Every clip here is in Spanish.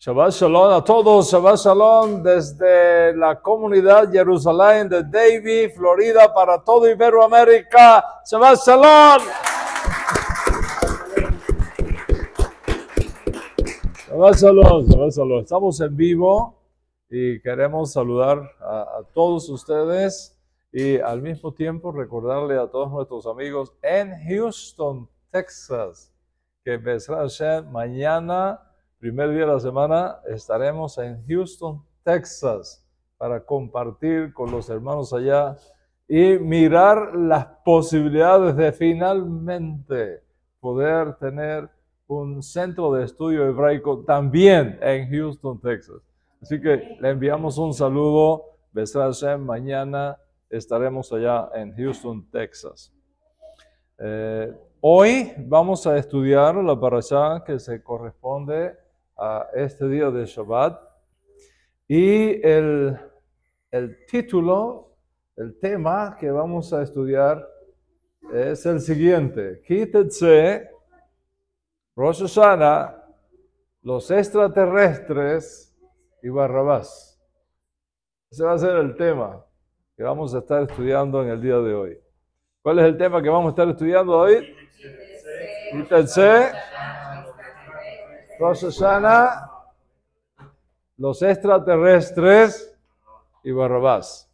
Shabbat Shalom a todos, Shabbat Shalom desde la comunidad Jerusalén de Davie, Florida, para todo Iberoamérica. Shabbat Shalom. Shabbat Shalom, Shabbat Shalom. Estamos en vivo y queremos saludar a, todos ustedes y al mismo tiempo recordarle a todos nuestros amigos en Houston, Texas, que ser mañana primer día de la semana estaremos en Houston, Texas, para compartir con los hermanos allá y mirar las posibilidades de finalmente poder tener un centro de estudio hebraico también en Houston, Texas. Así que le enviamos un saludo. Besarse mañana estaremos allá en Houston, Texas. Eh, hoy vamos a estudiar la parasha que se corresponde a este día de Shabbat. Y el, el título, el tema que vamos a estudiar es el siguiente. Quítense, Rosh Hashanah, los extraterrestres y Barrabás. Ese va a ser el tema que vamos a estar estudiando en el día de hoy. ¿Cuál es el tema que vamos a estar estudiando hoy? Quítense Procesana, los extraterrestres y Barrabás.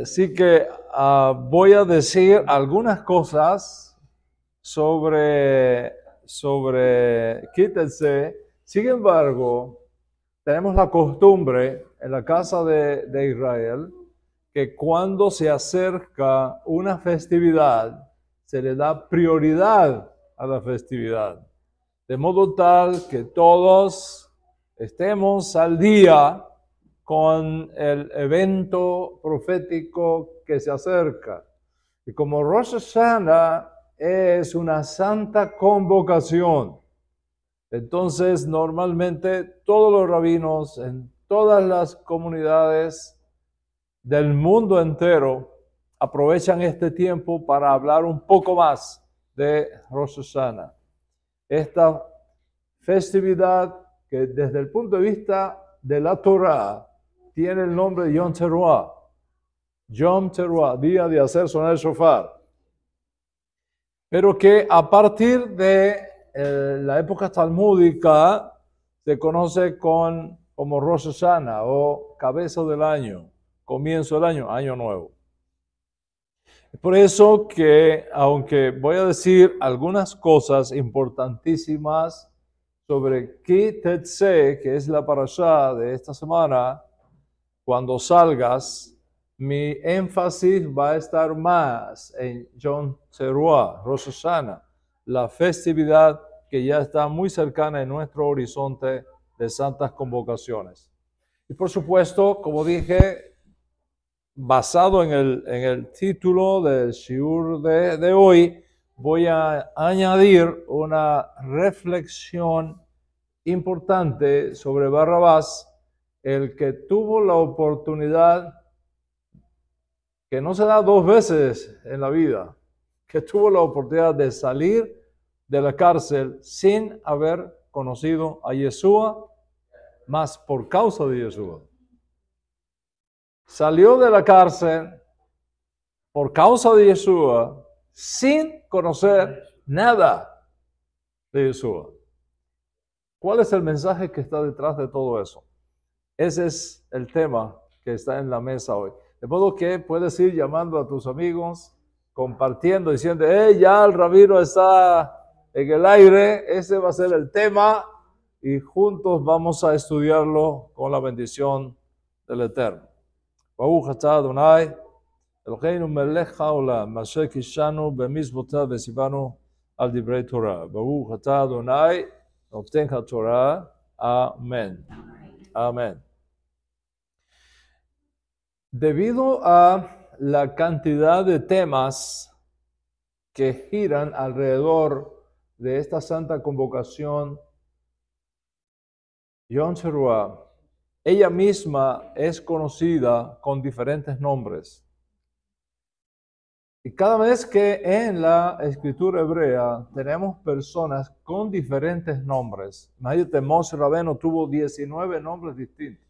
Así que ah, voy a decir algunas cosas sobre, sobre, quítense. Sin embargo, tenemos la costumbre en la casa de, de Israel que cuando se acerca una festividad, se le da prioridad a la festividad de modo tal que todos estemos al día con el evento profético que se acerca. Y como Rosh Hashanah es una santa convocación, entonces normalmente todos los rabinos en todas las comunidades del mundo entero aprovechan este tiempo para hablar un poco más de Rosh Hashanah esta festividad que desde el punto de vista de la Torah tiene el nombre de Yom Teruah. Yom Teruah, día de hacer sonar el shofar. Pero que a partir de eh, la época talmúdica se conoce con, como Rosh Hashanah o cabeza del año, comienzo del año, año nuevo. Por eso que, aunque voy a decir algunas cosas importantísimas sobre Kitetse, que es la parasha de esta semana, cuando salgas, mi énfasis va a estar más en John Teruah, Rosh la festividad que ya está muy cercana en nuestro horizonte de santas convocaciones. Y por supuesto, como dije, basado en el, en el título del Shiur de, de, hoy, voy a añadir una reflexión importante sobre Barrabás, el que tuvo la oportunidad que no se da dos veces en la vida, que tuvo la oportunidad de salir de la cárcel sin haber conocido a Yeshua, más por causa de Yeshua salió de la cárcel por causa de Yeshua sin conocer nada de Yeshua. ¿Cuál es el mensaje que está detrás de todo eso? Ese es el tema que está en la mesa hoy. De modo que puedes ir llamando a tus amigos, compartiendo, diciendo, eh, ya el rabino está en el aire, ese va a ser el tema y juntos vamos a estudiarlo con la bendición del Eterno. Babu Hatadonai, el genu melechhaula, masekisano bem bota vesibano al dibre torah. Babu hatadonai, obtenga torah. Amen. Amen. Debido a la cantidad de temas que giran alrededor de esta santa convocación, John ella misma es conocida con diferentes nombres. Y cada vez que en la escritura hebrea tenemos personas con diferentes nombres, imagínate, Moshe Rabeno tuvo 19 nombres distintos.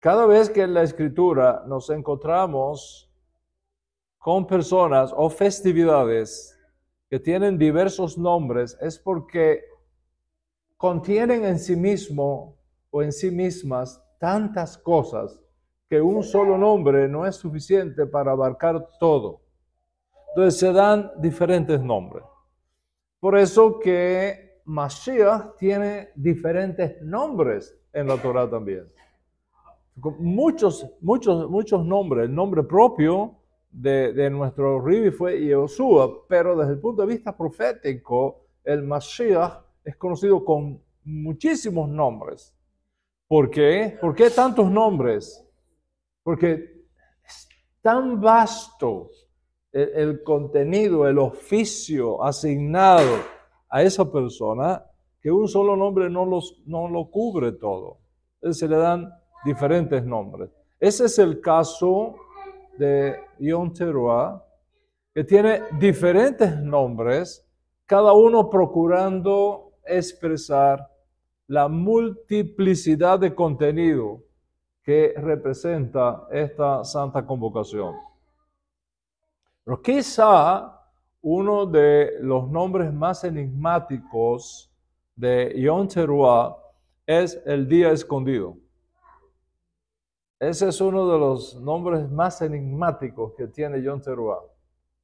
Cada vez que en la escritura nos encontramos con personas o festividades que tienen diversos nombres, es porque contienen en sí mismo o en sí mismas tantas cosas que un solo nombre no es suficiente para abarcar todo. Entonces se dan diferentes nombres. Por eso que Mashiach tiene diferentes nombres en la Torah también. Muchos, muchos, muchos nombres. El nombre propio de, nuestro Ribi fue Yehoshua, pero desde el punto de vista profético, el Mashiach es conocido con muchísimos nombres. ¿Por qué? ¿Por qué tantos nombres? Porque es tan vasto el, contenido, el oficio asignado a esa persona que un solo nombre no, los, lo cubre todo. Se le dan diferentes nombres. Ese es el caso de Yon Teruah, que tiene diferentes nombres, cada uno procurando expresar la multiplicidad de contenido que representa esta santa convocación. Pero quizá uno de los nombres más enigmáticos de Yom Teruah es el día escondido. Ese es uno de los nombres más enigmáticos que tiene Yom Teruah.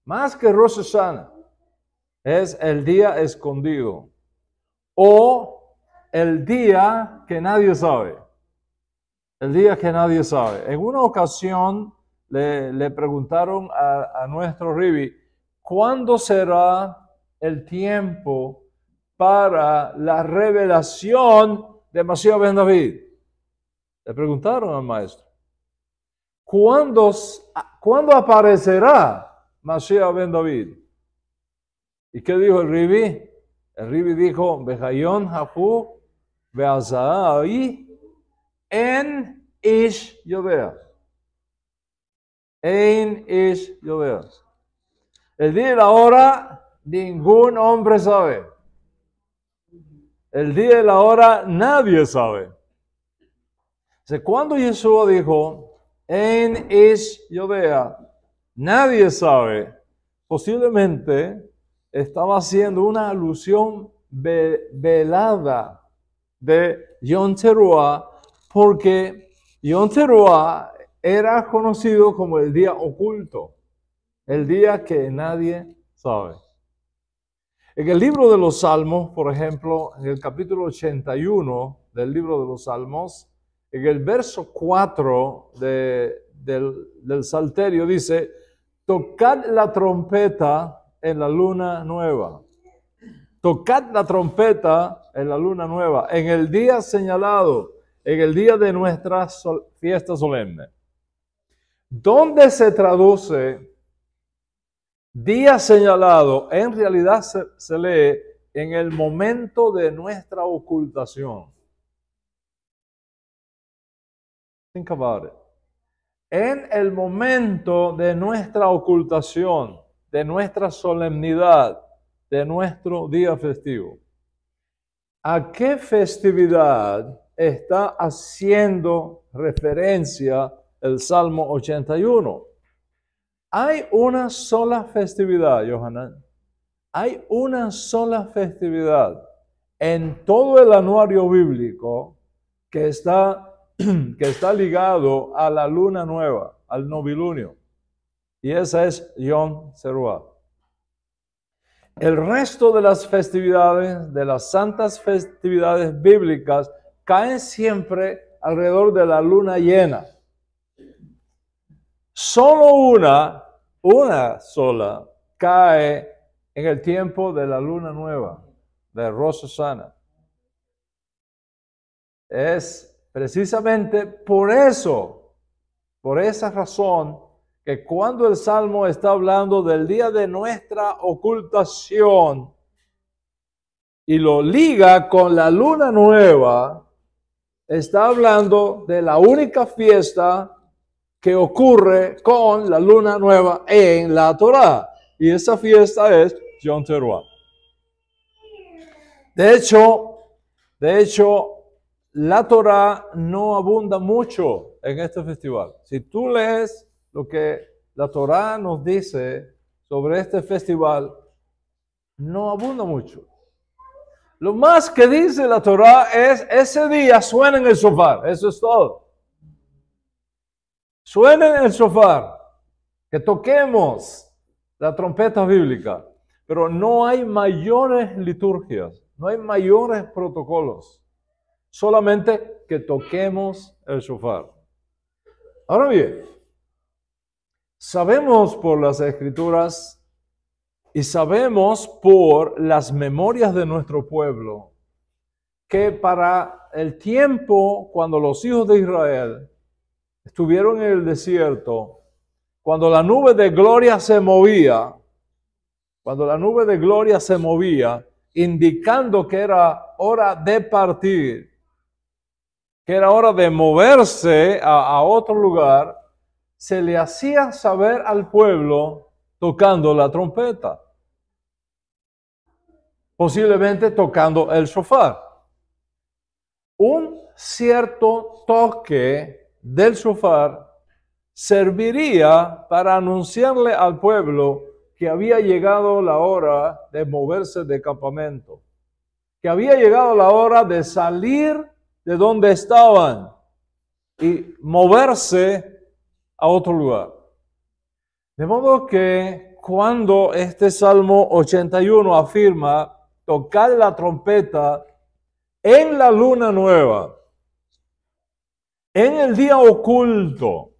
Más que Rosh es el día escondido o el día que nadie sabe. El día que nadie sabe. En una ocasión le, preguntaron a, nuestro Rivi, ¿cuándo será el tiempo para la revelación de Masías Ben David? Le preguntaron al maestro. ¿Cuándo, aparecerá Masías Ben David? ¿Y qué dijo el Ribi? El Ribi dijo, Behayon Beazada en Ish yovea. En Ish yovea. El día de la hora ningún hombre sabe. El día de la hora nadie sabe. Cuando Yeshua dijo, en Ish Yodea, nadie sabe, posiblemente estaba haciendo una alusión velada de Teruá, porque Teruá era conocido como el día oculto, el día que nadie sabe. En el libro de los Salmos, por ejemplo, en el capítulo 81 del libro de los Salmos, en el verso 4 del, del Salterio dice, tocad la trompeta en la luna nueva. Tocad la trompeta en la luna nueva, en el día señalado, en el día de nuestra fiesta solemne. ¿Dónde se traduce día señalado? En realidad se, lee en el momento de nuestra ocultación. Think about En el momento de nuestra ocultación de nuestra solemnidad, de nuestro día festivo. ¿A qué festividad está haciendo referencia el Salmo 81? Hay una sola festividad, Johanan. Hay una sola festividad en todo el anuario bíblico que está, que está ligado a la luna nueva, al novilunio. Y esa es Yom Teruah. El resto de las festividades, de las santas festividades bíblicas, caen siempre alrededor de la luna llena. Solo una, una sola, cae en el tiempo de la luna nueva, de Sana. Es precisamente por eso, por esa razón, que cuando el Salmo está hablando del día de nuestra ocultación y lo liga con la luna nueva, está hablando de la única fiesta que ocurre con la luna nueva en la Torá. Y esa fiesta es Yom Teruah. De hecho, de hecho, la Torá no abunda mucho en este festival. Si tú lees lo que la Torá nos dice sobre este festival no abunda mucho. Lo más que dice la Torá es, ese día suenen el sofá, eso es todo. Suenen el sofá, que toquemos la trompeta bíblica, pero no hay mayores liturgias, no hay mayores protocolos, solamente que toquemos el sofá. Ahora bien, Sabemos por las escrituras y sabemos por las memorias de nuestro pueblo que para el tiempo cuando los hijos de Israel estuvieron en el desierto, cuando la nube de gloria se movía, cuando la nube de gloria se movía, indicando que era hora de partir, que era hora de moverse a, a otro lugar, se le hacía saber al pueblo tocando la trompeta, posiblemente tocando el sofá. Un cierto toque del sofá serviría para anunciarle al pueblo que había llegado la hora de moverse de campamento, que había llegado la hora de salir de donde estaban y moverse a otro lugar. De modo que cuando este Salmo 81 afirma tocar la trompeta en la luna nueva, en el día oculto,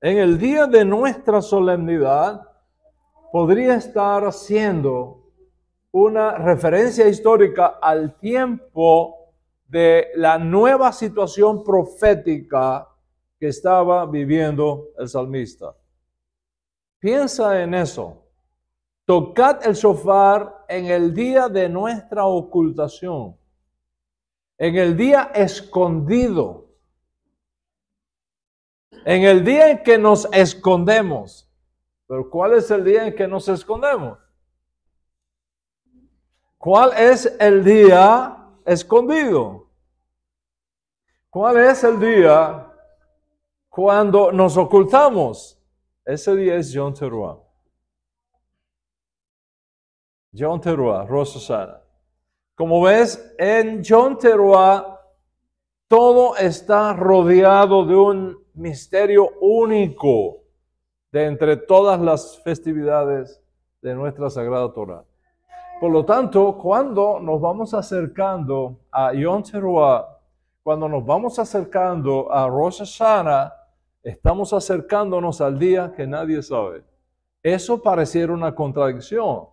en el día de nuestra solemnidad, podría estar haciendo una referencia histórica al tiempo de la nueva situación profética que estaba viviendo el salmista. Piensa en eso. Tocad el sofá en el día de nuestra ocultación, en el día escondido, en el día en que nos escondemos. Pero ¿cuál es el día en que nos escondemos? ¿Cuál es el día escondido? ¿Cuál es el día cuando nos ocultamos. Ese día es John Teruah. John Teruah, Rosasana. Como ves, en John Teruah todo está rodeado de un misterio único de entre todas las festividades de nuestra Sagrada Torah. Por lo tanto, cuando nos vamos acercando a Yom Teruah, cuando nos vamos acercando a Rosh Estamos acercándonos al día que nadie sabe. Eso pareciera una contradicción.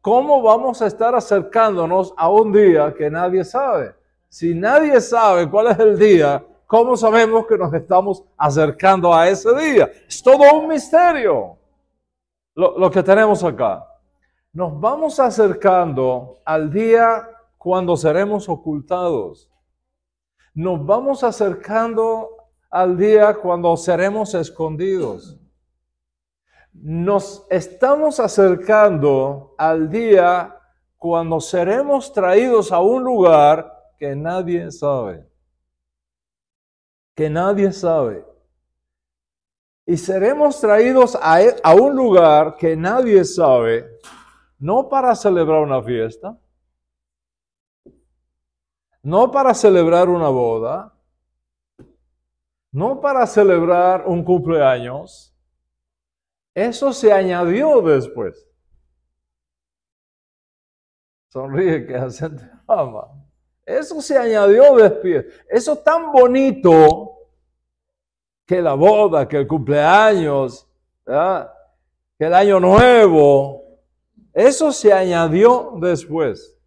¿Cómo vamos a estar acercándonos a un día que nadie sabe? Si nadie sabe cuál es el día, ¿cómo sabemos que nos estamos acercando a ese día? Es todo un misterio lo, que tenemos acá. Nos vamos acercando al día cuando seremos ocultados. Nos vamos acercando al día cuando seremos escondidos. Nos estamos acercando al día cuando seremos traídos a un lugar que nadie sabe. Que nadie sabe. Y seremos traídos a, e, a un lugar que nadie sabe, no para celebrar una fiesta, no para celebrar una boda, no para celebrar un cumpleaños. Eso se añadió después. Sonríe que hace ama. Eso se añadió después. Eso tan bonito que la boda, que el cumpleaños, que el año nuevo, eso se añadió después.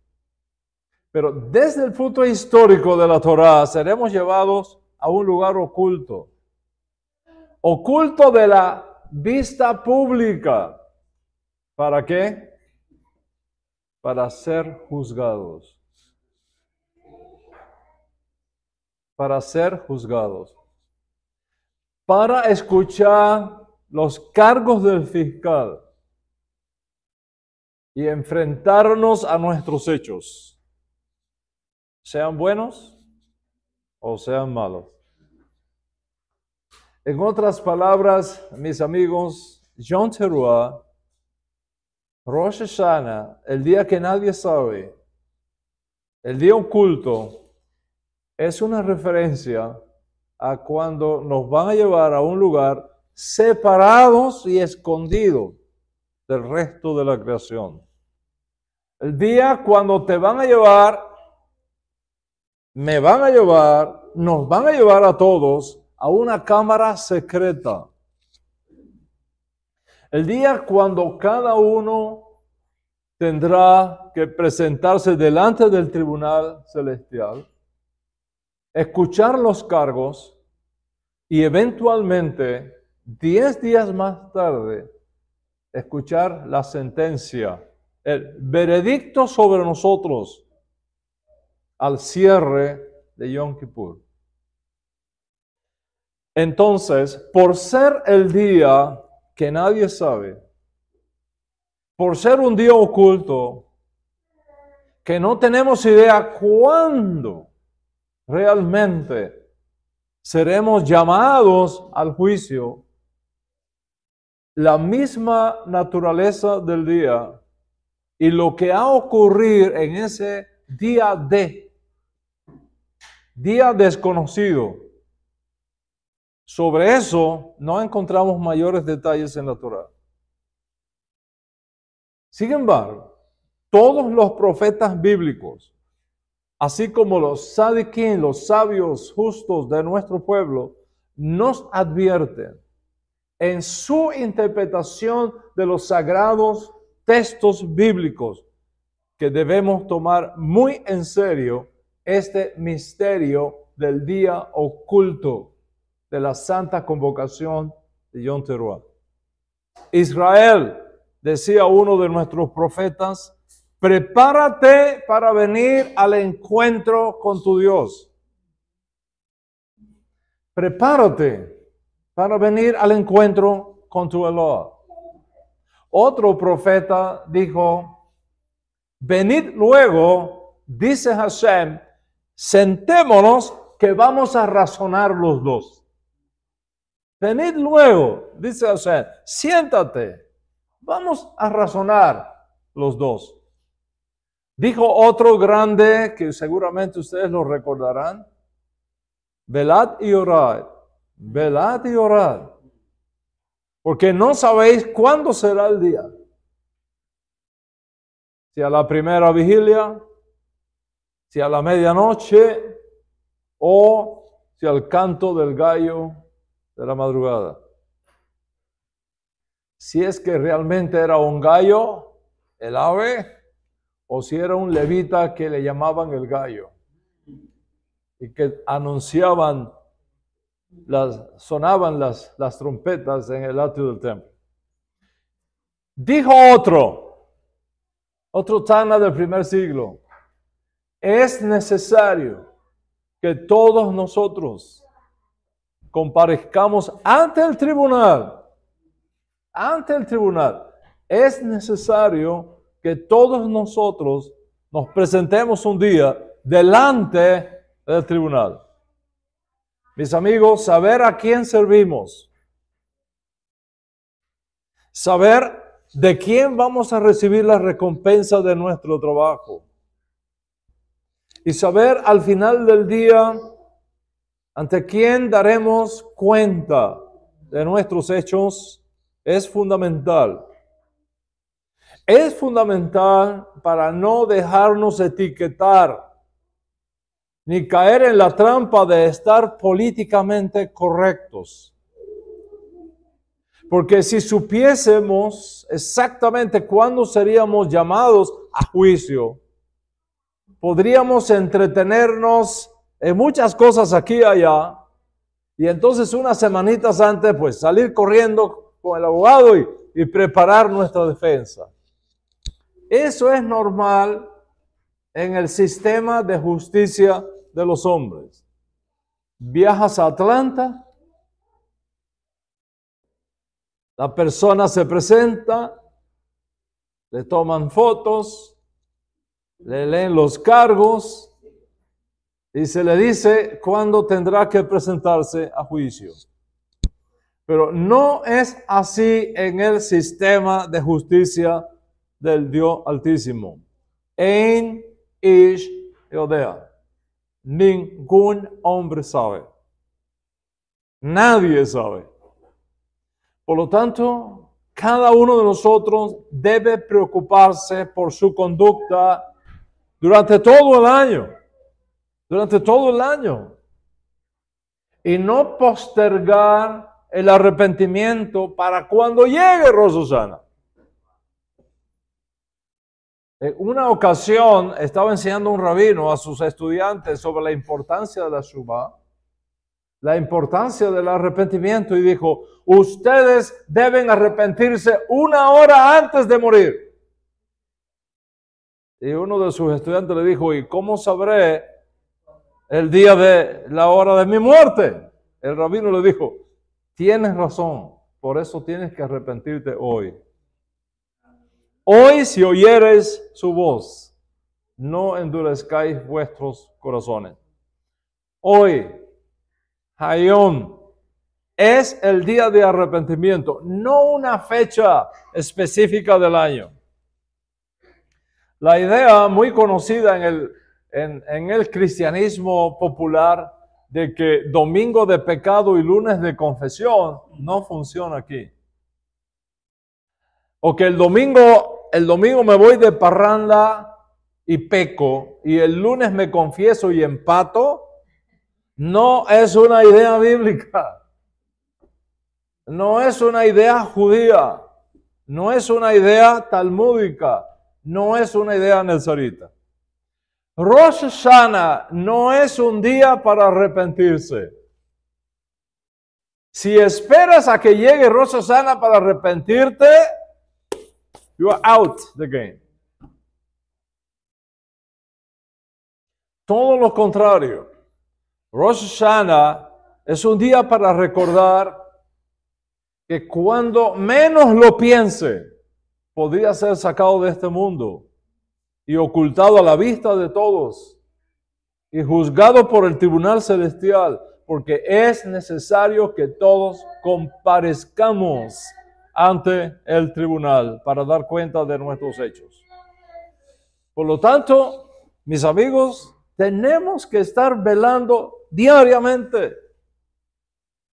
Pero desde el punto histórico de la Torá seremos llevados a un lugar oculto, oculto de la vista pública. ¿Para qué? Para ser juzgados. Para ser juzgados. Para escuchar los cargos del fiscal y enfrentarnos a nuestros hechos, sean buenos o sean malos. En otras palabras, mis amigos, John Teruah, roche Hashanah, el día que nadie sabe, el día oculto, es una referencia a cuando nos van a llevar a un lugar separados y escondidos del resto de la creación. El día cuando te van a llevar, me van a llevar, nos van a llevar a todos a una cámara secreta. El día cuando cada uno tendrá que presentarse delante del tribunal celestial, escuchar los cargos y eventualmente, diez días más tarde, escuchar la sentencia, el veredicto sobre nosotros al cierre de Yom Kippur. Entonces, por ser el día que nadie sabe, por ser un día oculto, que no tenemos idea cuándo realmente seremos llamados al juicio, la misma naturaleza del día y lo que ha a en ese día de, día desconocido, sobre eso no encontramos mayores detalles en la Torá. Sin embargo, todos los profetas bíblicos, así como los sadiquín, los sabios justos de nuestro pueblo, nos advierten en su interpretación de los sagrados textos bíblicos que debemos tomar muy en serio este misterio del día oculto de la santa convocación de John Teruah. Israel, decía uno de nuestros profetas, prepárate para venir al encuentro con tu Dios. Prepárate para venir al encuentro con tu Eloah. Otro profeta dijo, venid luego, dice Hashem, sentémonos que vamos a razonar los dos. Venid luego, dice Señor, siéntate. Vamos a razonar los dos. Dijo otro grande que seguramente ustedes lo recordarán. Velad y orad. Velad y orad. Porque no sabéis cuándo será el día. Si a la primera vigilia, si a la medianoche o si al canto del gallo de la madrugada. Si es que realmente era un gallo, el ave, o si era un levita que le llamaban el gallo y que anunciaban, las, sonaban las, las trompetas en el atrio del templo. Dijo otro, otro Tana del primer siglo, es necesario que todos nosotros comparezcamos ante el tribunal. Ante el tribunal. Es necesario que todos nosotros nos presentemos un día delante del tribunal. Mis amigos, saber a quién servimos, saber de quién vamos a recibir la recompensa de nuestro trabajo y saber al final del día ¿Ante quién daremos cuenta de nuestros hechos? Es fundamental. Es fundamental para no dejarnos etiquetar ni caer en la trampa de estar políticamente correctos. Porque si supiésemos exactamente cuándo seríamos llamados a juicio, podríamos entretenernos en eh, muchas cosas aquí y allá. Y entonces unas semanitas antes, pues salir corriendo con el abogado y, y preparar nuestra defensa. Eso es normal en el sistema de justicia de los hombres. Viajas a Atlanta, la persona se presenta, le toman fotos, le leen los cargos, y se le dice cuándo tendrá que presentarse a juicio. Pero no es así en el sistema de justicia del Dios Altísimo. En Ish Ningún hombre sabe. Nadie sabe. Por lo tanto, cada uno de nosotros debe preocuparse por su conducta durante todo el año durante todo el año. Y no postergar el arrepentimiento para cuando llegue Rosana. En una ocasión estaba enseñando un rabino a sus estudiantes sobre la importancia de la shuba, la importancia del arrepentimiento, y dijo: Ustedes deben arrepentirse una hora antes de morir. Y uno de sus estudiantes le dijo: ¿Y cómo sabré el día de la hora de mi muerte. El rabino le dijo, tienes razón, por eso tienes que arrepentirte hoy. Hoy si oyeres su voz, no endurezcáis vuestros corazones. Hoy, Hayón, es el día de arrepentimiento, no una fecha específica del año. La idea muy conocida en el en, el cristianismo popular de que domingo de pecado y lunes de confesión no funciona aquí. O que el domingo, el domingo me voy de parranda y peco y el lunes me confieso y empato, no es una idea bíblica. No es una idea judía. No es una idea talmúdica. No es una idea nezarita. Rosh Hashanah no es un día para arrepentirse. Si esperas a que llegue Rosh Hashanah para arrepentirte, you are out the game. Todo lo contrario. Rosh Hashanah es un día para recordar que cuando menos lo piense, podría ser sacado de este mundo y ocultado a la vista de todos y juzgado por el tribunal celestial, porque es necesario que todos comparezcamos ante el tribunal para dar cuenta de nuestros hechos. Por lo tanto, mis amigos, tenemos que estar velando diariamente,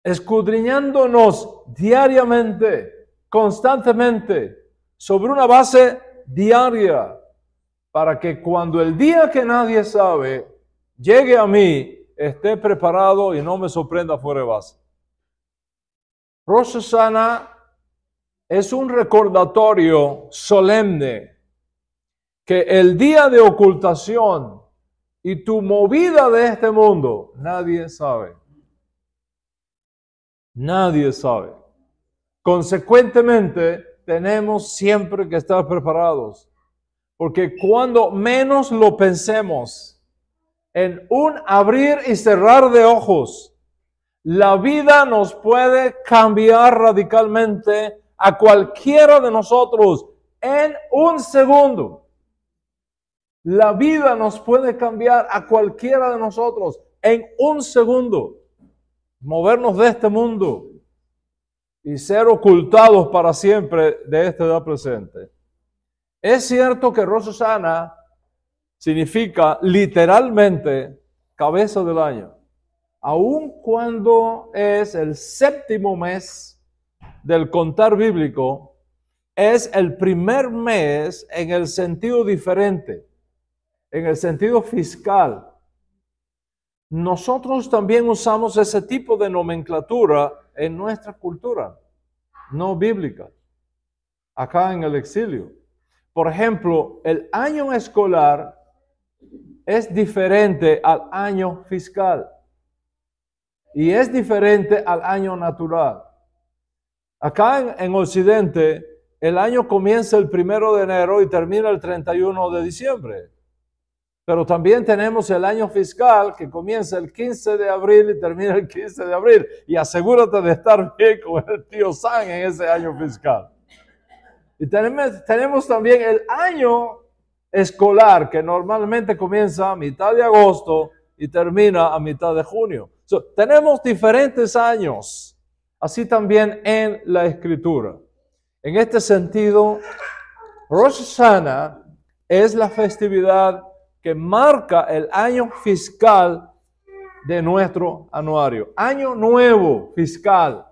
escudriñándonos diariamente, constantemente, sobre una base diaria para que cuando el día que nadie sabe llegue a mí, esté preparado y no me sorprenda fuera de base. Rosh es un recordatorio solemne que el día de ocultación y tu movida de este mundo, nadie sabe. Nadie sabe. Consecuentemente, tenemos siempre que estar preparados. Porque cuando menos lo pensemos, en un abrir y cerrar de ojos, la vida nos puede cambiar radicalmente a cualquiera de nosotros en un segundo. La vida nos puede cambiar a cualquiera de nosotros en un segundo. Movernos de este mundo y ser ocultados para siempre de esta edad presente. Es cierto que Rosasana significa literalmente cabeza del año. Aun cuando es el séptimo mes del contar bíblico, es el primer mes en el sentido diferente, en el sentido fiscal. Nosotros también usamos ese tipo de nomenclatura en nuestra cultura, no bíblica, acá en el exilio. Por ejemplo, el año escolar es diferente al año fiscal y es diferente al año natural. Acá en, Occidente, el año comienza el primero de enero y termina el 31 de diciembre. Pero también tenemos el año fiscal que comienza el 15 de abril y termina el 15 de abril. Y asegúrate de estar bien con el tío San en ese año fiscal. Y tenemos, también el año escolar, que normalmente comienza a mitad de agosto y termina a mitad de junio. tenemos diferentes años, así también en la escritura. En este sentido, Rosh Hashanah es la festividad que marca el año fiscal de nuestro anuario, año nuevo fiscal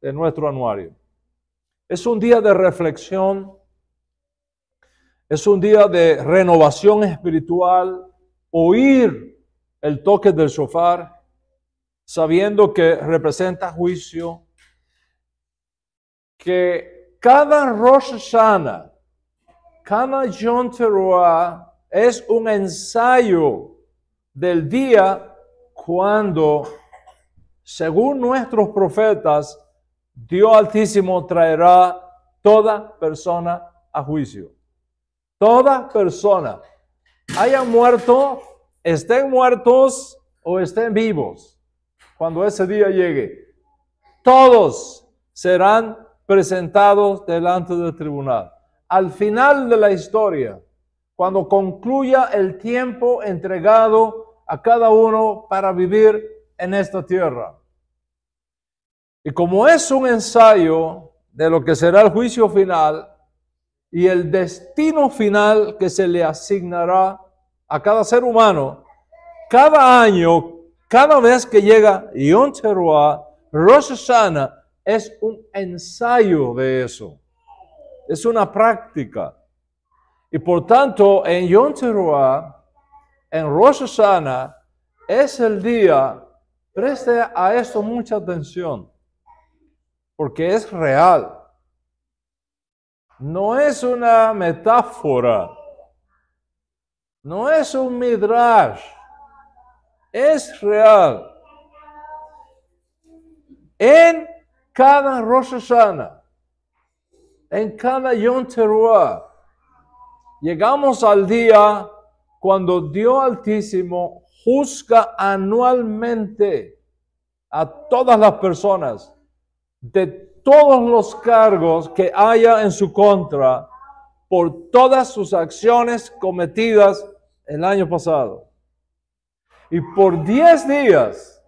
de nuestro anuario. Es un día de reflexión, es un día de renovación espiritual, oír el toque del shofar, sabiendo que representa juicio, que cada Rosh Hashanah, cada Yom Teruah es un ensayo del día cuando, según nuestros profetas, Dios Altísimo traerá toda persona a juicio. Toda persona, haya muerto, estén muertos o estén vivos, cuando ese día llegue, todos serán presentados delante del tribunal. Al final de la historia, cuando concluya el tiempo entregado a cada uno para vivir en esta tierra. Y como es un ensayo de lo que será el juicio final y el destino final que se le asignará a cada ser humano, cada año, cada vez que llega Yom Teruah, Rosh Hashanah, es un ensayo de eso. Es una práctica. Y por tanto, en Yom Teruah, en Rosh es el día, preste a esto mucha atención porque es real. No es una metáfora, no es un midrash, es real. En cada Rosh Hashanah, en cada Yom Teruah, llegamos al día cuando Dios Altísimo juzga anualmente a todas las personas de todos los cargos que haya en su contra por todas sus acciones cometidas el año pasado. Y por 10 días,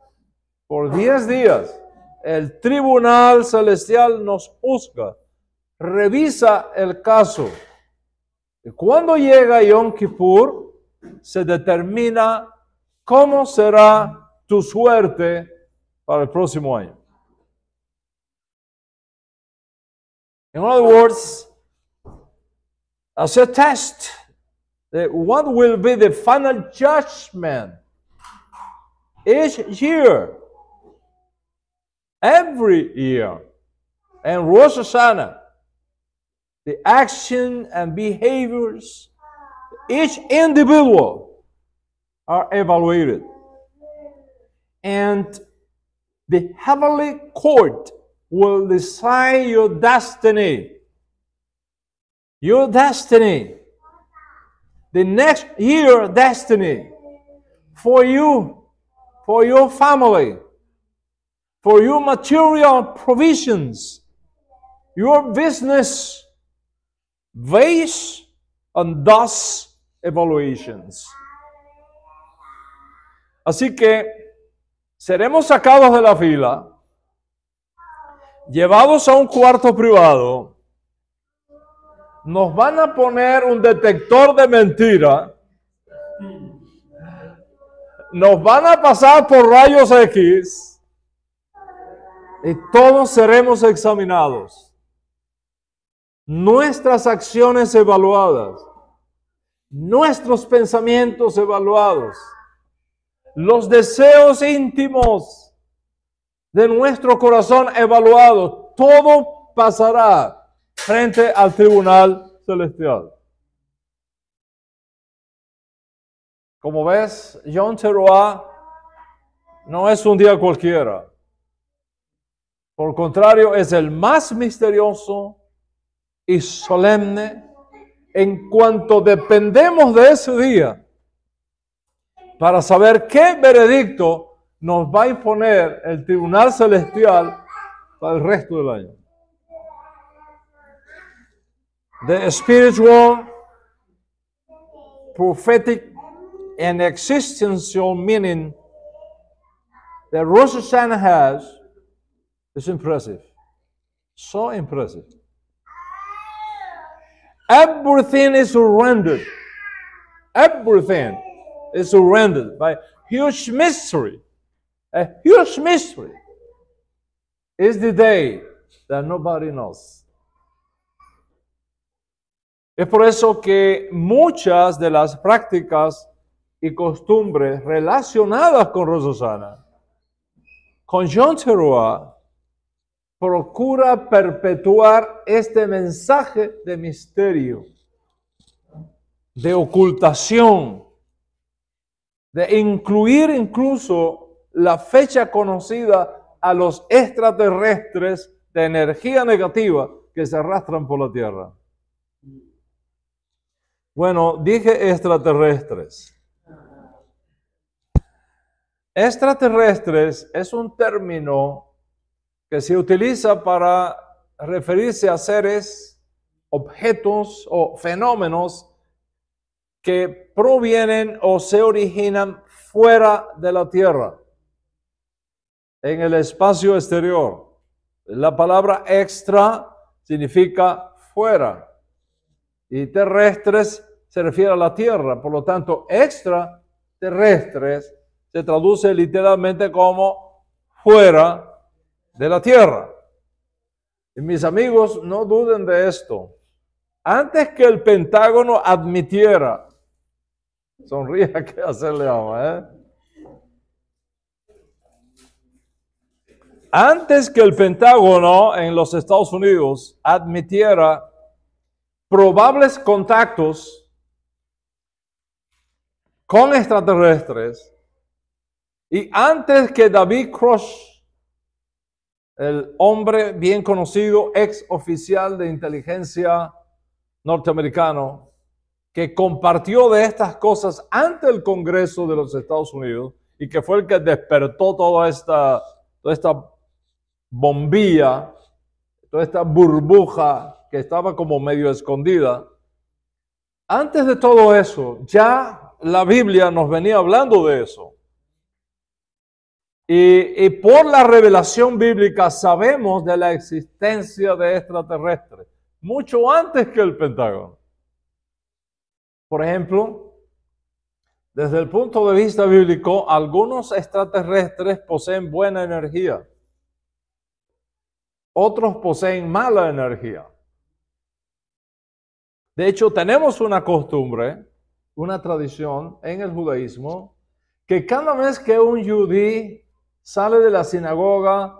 por 10 días, el Tribunal Celestial nos juzga, revisa el caso. Y cuando llega Yom Kippur, se determina cómo será tu suerte para el próximo año. In other words, as a test, what will be the final judgment each year, every year, and Rosh Hashanah, the action and behaviors each individual are evaluated, and the heavenly court will decide your destiny. Your destiny. The next year destiny for you, for your family, for your material provisions, your business based and thus evaluations. Así que seremos sacados de la fila llevados a un cuarto privado, nos van a poner un detector de mentira, nos van a pasar por rayos X y todos seremos examinados. Nuestras acciones evaluadas, nuestros pensamientos evaluados, los deseos íntimos de nuestro corazón evaluado, todo pasará frente al tribunal celestial. Como ves, John Teruah no es un día cualquiera. Por contrario, es el más misterioso y solemne en cuanto dependemos de ese día para saber qué veredicto nos va a imponer el tribunal celestial para el resto del año. The spiritual, prophetic, and existential meaning that Rosh Hashanah has is impressive. So impressive. Everything is surrendered. Everything is surrendered by huge mystery. a huge mystery is the day that nobody knows. Es por eso que muchas de las prácticas y costumbres relacionadas con Rosana, con John procura perpetuar este mensaje de misterio, de ocultación, de incluir incluso la fecha conocida a los extraterrestres de energía negativa que se arrastran por la Tierra. Bueno, dije extraterrestres. Extraterrestres es un término que se utiliza para referirse a seres, objetos o fenómenos que provienen o se originan fuera de la Tierra en el espacio exterior. La palabra extra significa fuera y terrestres se refiere a la tierra. Por lo tanto, extra terrestres se traduce literalmente como fuera de la tierra. Y mis amigos, no duden de esto. Antes que el Pentágono admitiera, sonría que hacerle ama, ¿eh? antes que el Pentágono en los Estados Unidos admitiera probables contactos con extraterrestres y antes que David Crush, el hombre bien conocido, ex oficial de inteligencia norteamericano, que compartió de estas cosas ante el Congreso de los Estados Unidos y que fue el que despertó toda esta, toda esta bombilla, toda esta burbuja que estaba como medio escondida. Antes de todo eso, ya la Biblia nos venía hablando de eso. Y, y por la revelación bíblica sabemos de la existencia de extraterrestres, mucho antes que el Pentágono. Por ejemplo, desde el punto de vista bíblico, algunos extraterrestres poseen buena energía otros poseen mala energía. De hecho, tenemos una costumbre, una tradición en el judaísmo, que cada vez que un judí sale de la sinagoga,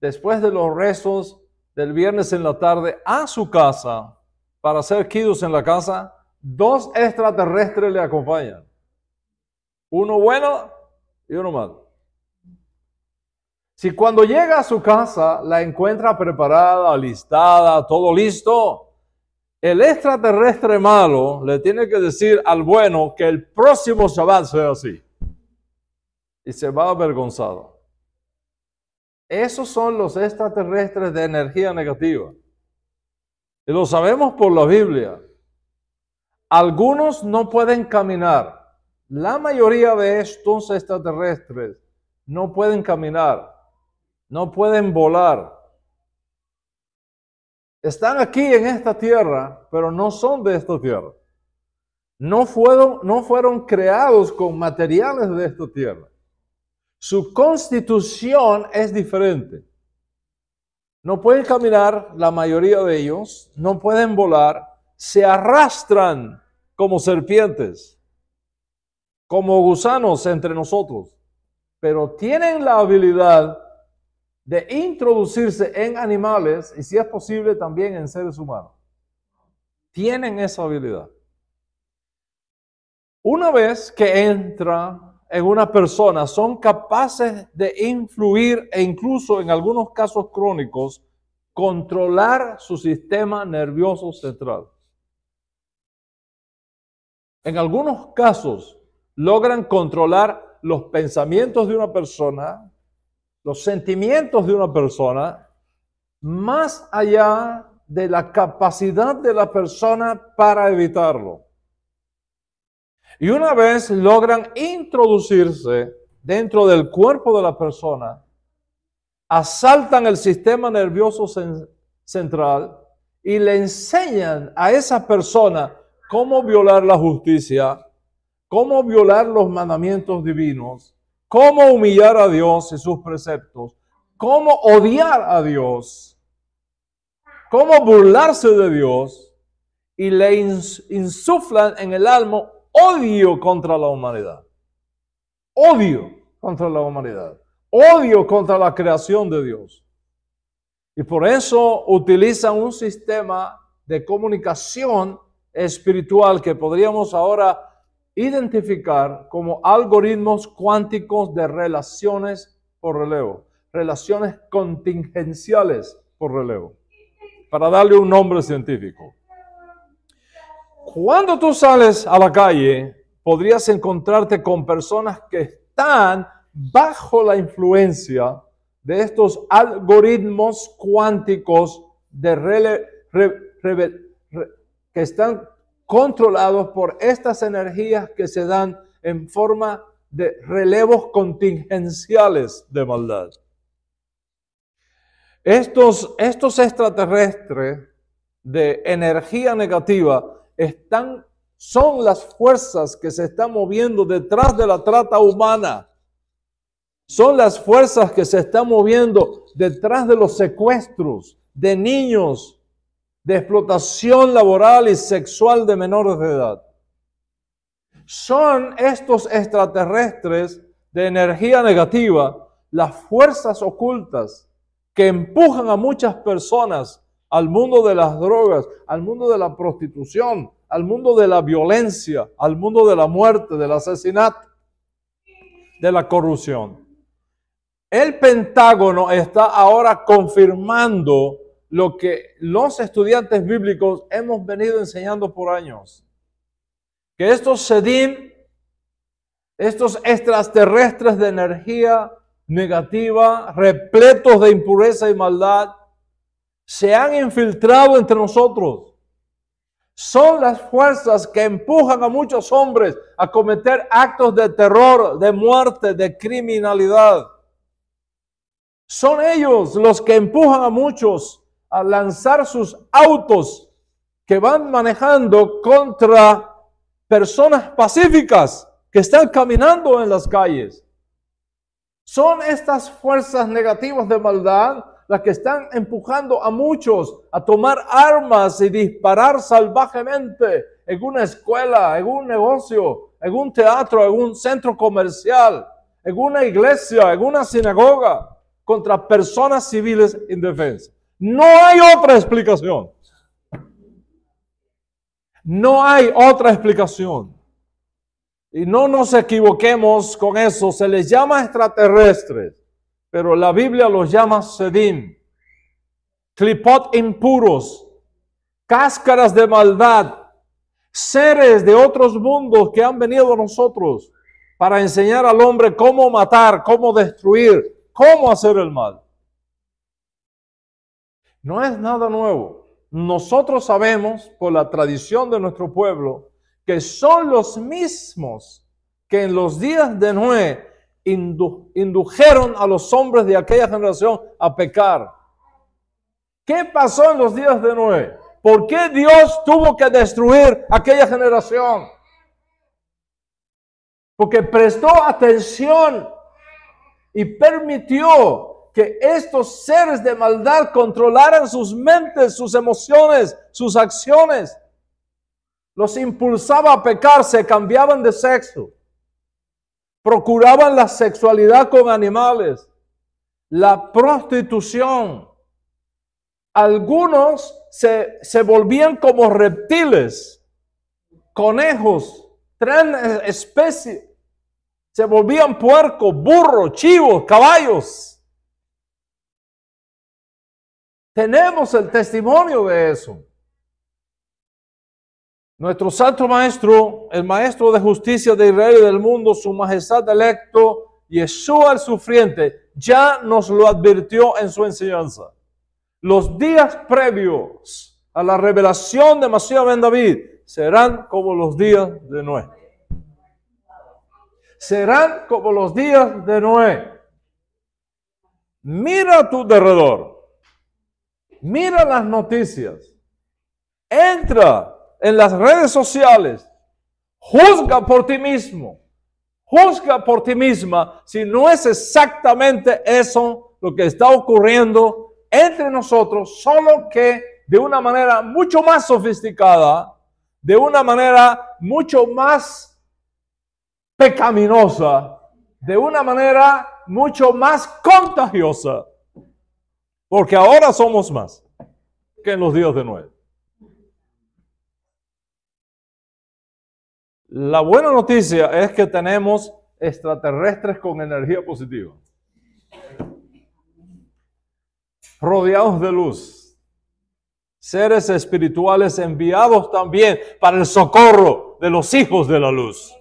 después de los rezos del viernes en la tarde, a su casa, para hacer kidus en la casa, dos extraterrestres le acompañan. Uno bueno y uno malo. Si cuando llega a su casa la encuentra preparada, listada, todo listo, el extraterrestre malo le tiene que decir al bueno que el próximo Shabbat sea así. Y se va avergonzado. Esos son los extraterrestres de energía negativa. Y lo sabemos por la Biblia. Algunos no pueden caminar. La mayoría de estos extraterrestres no pueden caminar no pueden volar. Están aquí en esta tierra, pero no son de esta tierra. No fueron, no fueron creados con materiales de esta tierra. Su constitución es diferente. No pueden caminar, la mayoría de ellos, no pueden volar, se arrastran como serpientes, como gusanos entre nosotros, pero tienen la habilidad de introducirse en animales y si es posible también en seres humanos. Tienen esa habilidad. Una vez que entra en una persona, son capaces de influir e incluso en algunos casos crónicos, controlar su sistema nervioso central. En algunos casos, logran controlar los pensamientos de una persona, los sentimientos de una persona más allá de la capacidad de la persona para evitarlo. Y una vez logran introducirse dentro del cuerpo de la persona, asaltan el sistema nervioso central y le enseñan a esa persona cómo violar la justicia, cómo violar los mandamientos divinos, cómo humillar a Dios y sus preceptos, cómo odiar a Dios, cómo burlarse de Dios y le insuflan en el alma odio contra la humanidad. Odio contra la humanidad. Odio contra la creación de Dios. Y por eso utilizan un sistema de comunicación espiritual que podríamos ahora identificar como algoritmos cuánticos de relaciones por relevo, relaciones contingenciales por relevo, para darle un nombre científico. Cuando tú sales a la calle, podrías encontrarte con personas que están bajo la influencia de estos algoritmos cuánticos de que están controlados por estas energías que se dan en forma de relevos contingenciales de maldad. Estos, estos extraterrestres de energía negativa están, son las fuerzas que se están moviendo detrás de la trata humana. Son las fuerzas que se están moviendo detrás de los secuestros de niños, de explotación laboral y sexual de menores de edad. Son estos extraterrestres de energía negativa las fuerzas ocultas que empujan a muchas personas al mundo de las drogas, al mundo de la prostitución, al mundo de la violencia, al mundo de la muerte, del asesinato, de la corrupción. El Pentágono está ahora confirmando lo que los estudiantes bíblicos hemos venido enseñando por años. Que estos sedim, estos extraterrestres de energía negativa, repletos de impureza y maldad, se han infiltrado entre nosotros. Son las fuerzas que empujan a muchos hombres a cometer actos de terror, de muerte, de criminalidad. Son ellos los que empujan a muchos a lanzar sus autos que van manejando contra personas pacíficas que están caminando en las calles. Son estas fuerzas negativas de maldad las que están empujando a muchos a tomar armas y disparar salvajemente en una escuela, en un negocio, en un teatro, en un centro comercial, en una iglesia, en una sinagoga, contra personas civiles indefensas. No hay otra explicación. No hay otra explicación. Y no nos equivoquemos con eso. Se les llama extraterrestres, pero la Biblia los llama sedim, clipot impuros, cáscaras de maldad, seres de otros mundos que han venido a nosotros para enseñar al hombre cómo matar, cómo destruir, cómo hacer el mal. No es nada nuevo. Nosotros sabemos por la tradición de nuestro pueblo que son los mismos que en los días de Noé indujeron a los hombres de aquella generación a pecar. ¿Qué pasó en los días de Noé? ¿Por qué Dios tuvo que destruir aquella generación? Porque prestó atención y permitió que estos seres de maldad controlaran sus mentes, sus emociones, sus acciones. Los impulsaba a pecar, se cambiaban de sexo, procuraban la sexualidad con animales, la prostitución. Algunos se, se volvían como reptiles, conejos, tres especies, se volvían puercos, burros, chivos, caballos tenemos el testimonio de eso. Nuestro santo maestro, el maestro de justicia de Israel y del mundo, su majestad electo, Yeshua el sufriente, ya nos lo advirtió en su enseñanza. Los días previos a la revelación de Masías ben David serán como los días de Noé. Serán como los días de Noé. Mira tu derredor mira las noticias, entra en las redes sociales, juzga por ti mismo, juzga por ti misma si no es exactamente eso lo que está ocurriendo entre nosotros, solo que de una manera mucho más sofisticada, de una manera mucho más pecaminosa, de una manera mucho más contagiosa. Porque ahora somos más que en los días de Noé. La buena noticia es que tenemos extraterrestres con energía positiva, rodeados de luz, seres espirituales enviados también para el socorro de los hijos de la luz,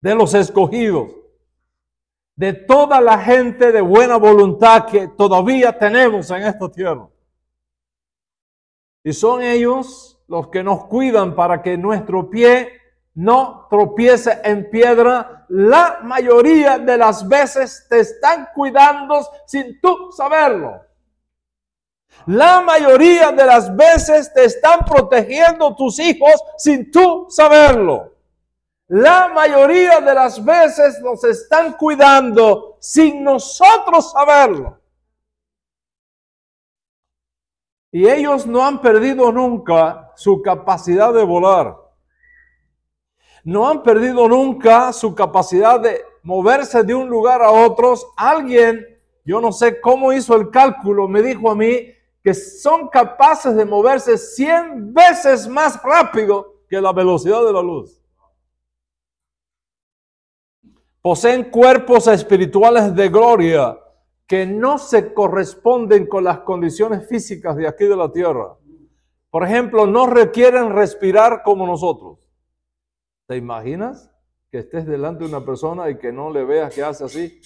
de los escogidos, de toda la gente de buena voluntad que todavía tenemos en esta tierra. Y son ellos los que nos cuidan para que nuestro pie no tropiece en piedra. La mayoría de las veces te están cuidando sin tú saberlo. La mayoría de las veces te están protegiendo tus hijos sin tú saberlo. La mayoría de las veces nos están cuidando sin nosotros saberlo. Y ellos no han perdido nunca su capacidad de volar. No han perdido nunca su capacidad de moverse de un lugar a otro. Alguien, yo no sé cómo hizo el cálculo, me dijo a mí que son capaces de moverse 100 veces más rápido que la velocidad de la luz. Poseen cuerpos espirituales de gloria que no se corresponden con las condiciones físicas de aquí de la tierra. Por ejemplo, no requieren respirar como nosotros. ¿Te imaginas que estés delante de una persona y que no le veas que hace así?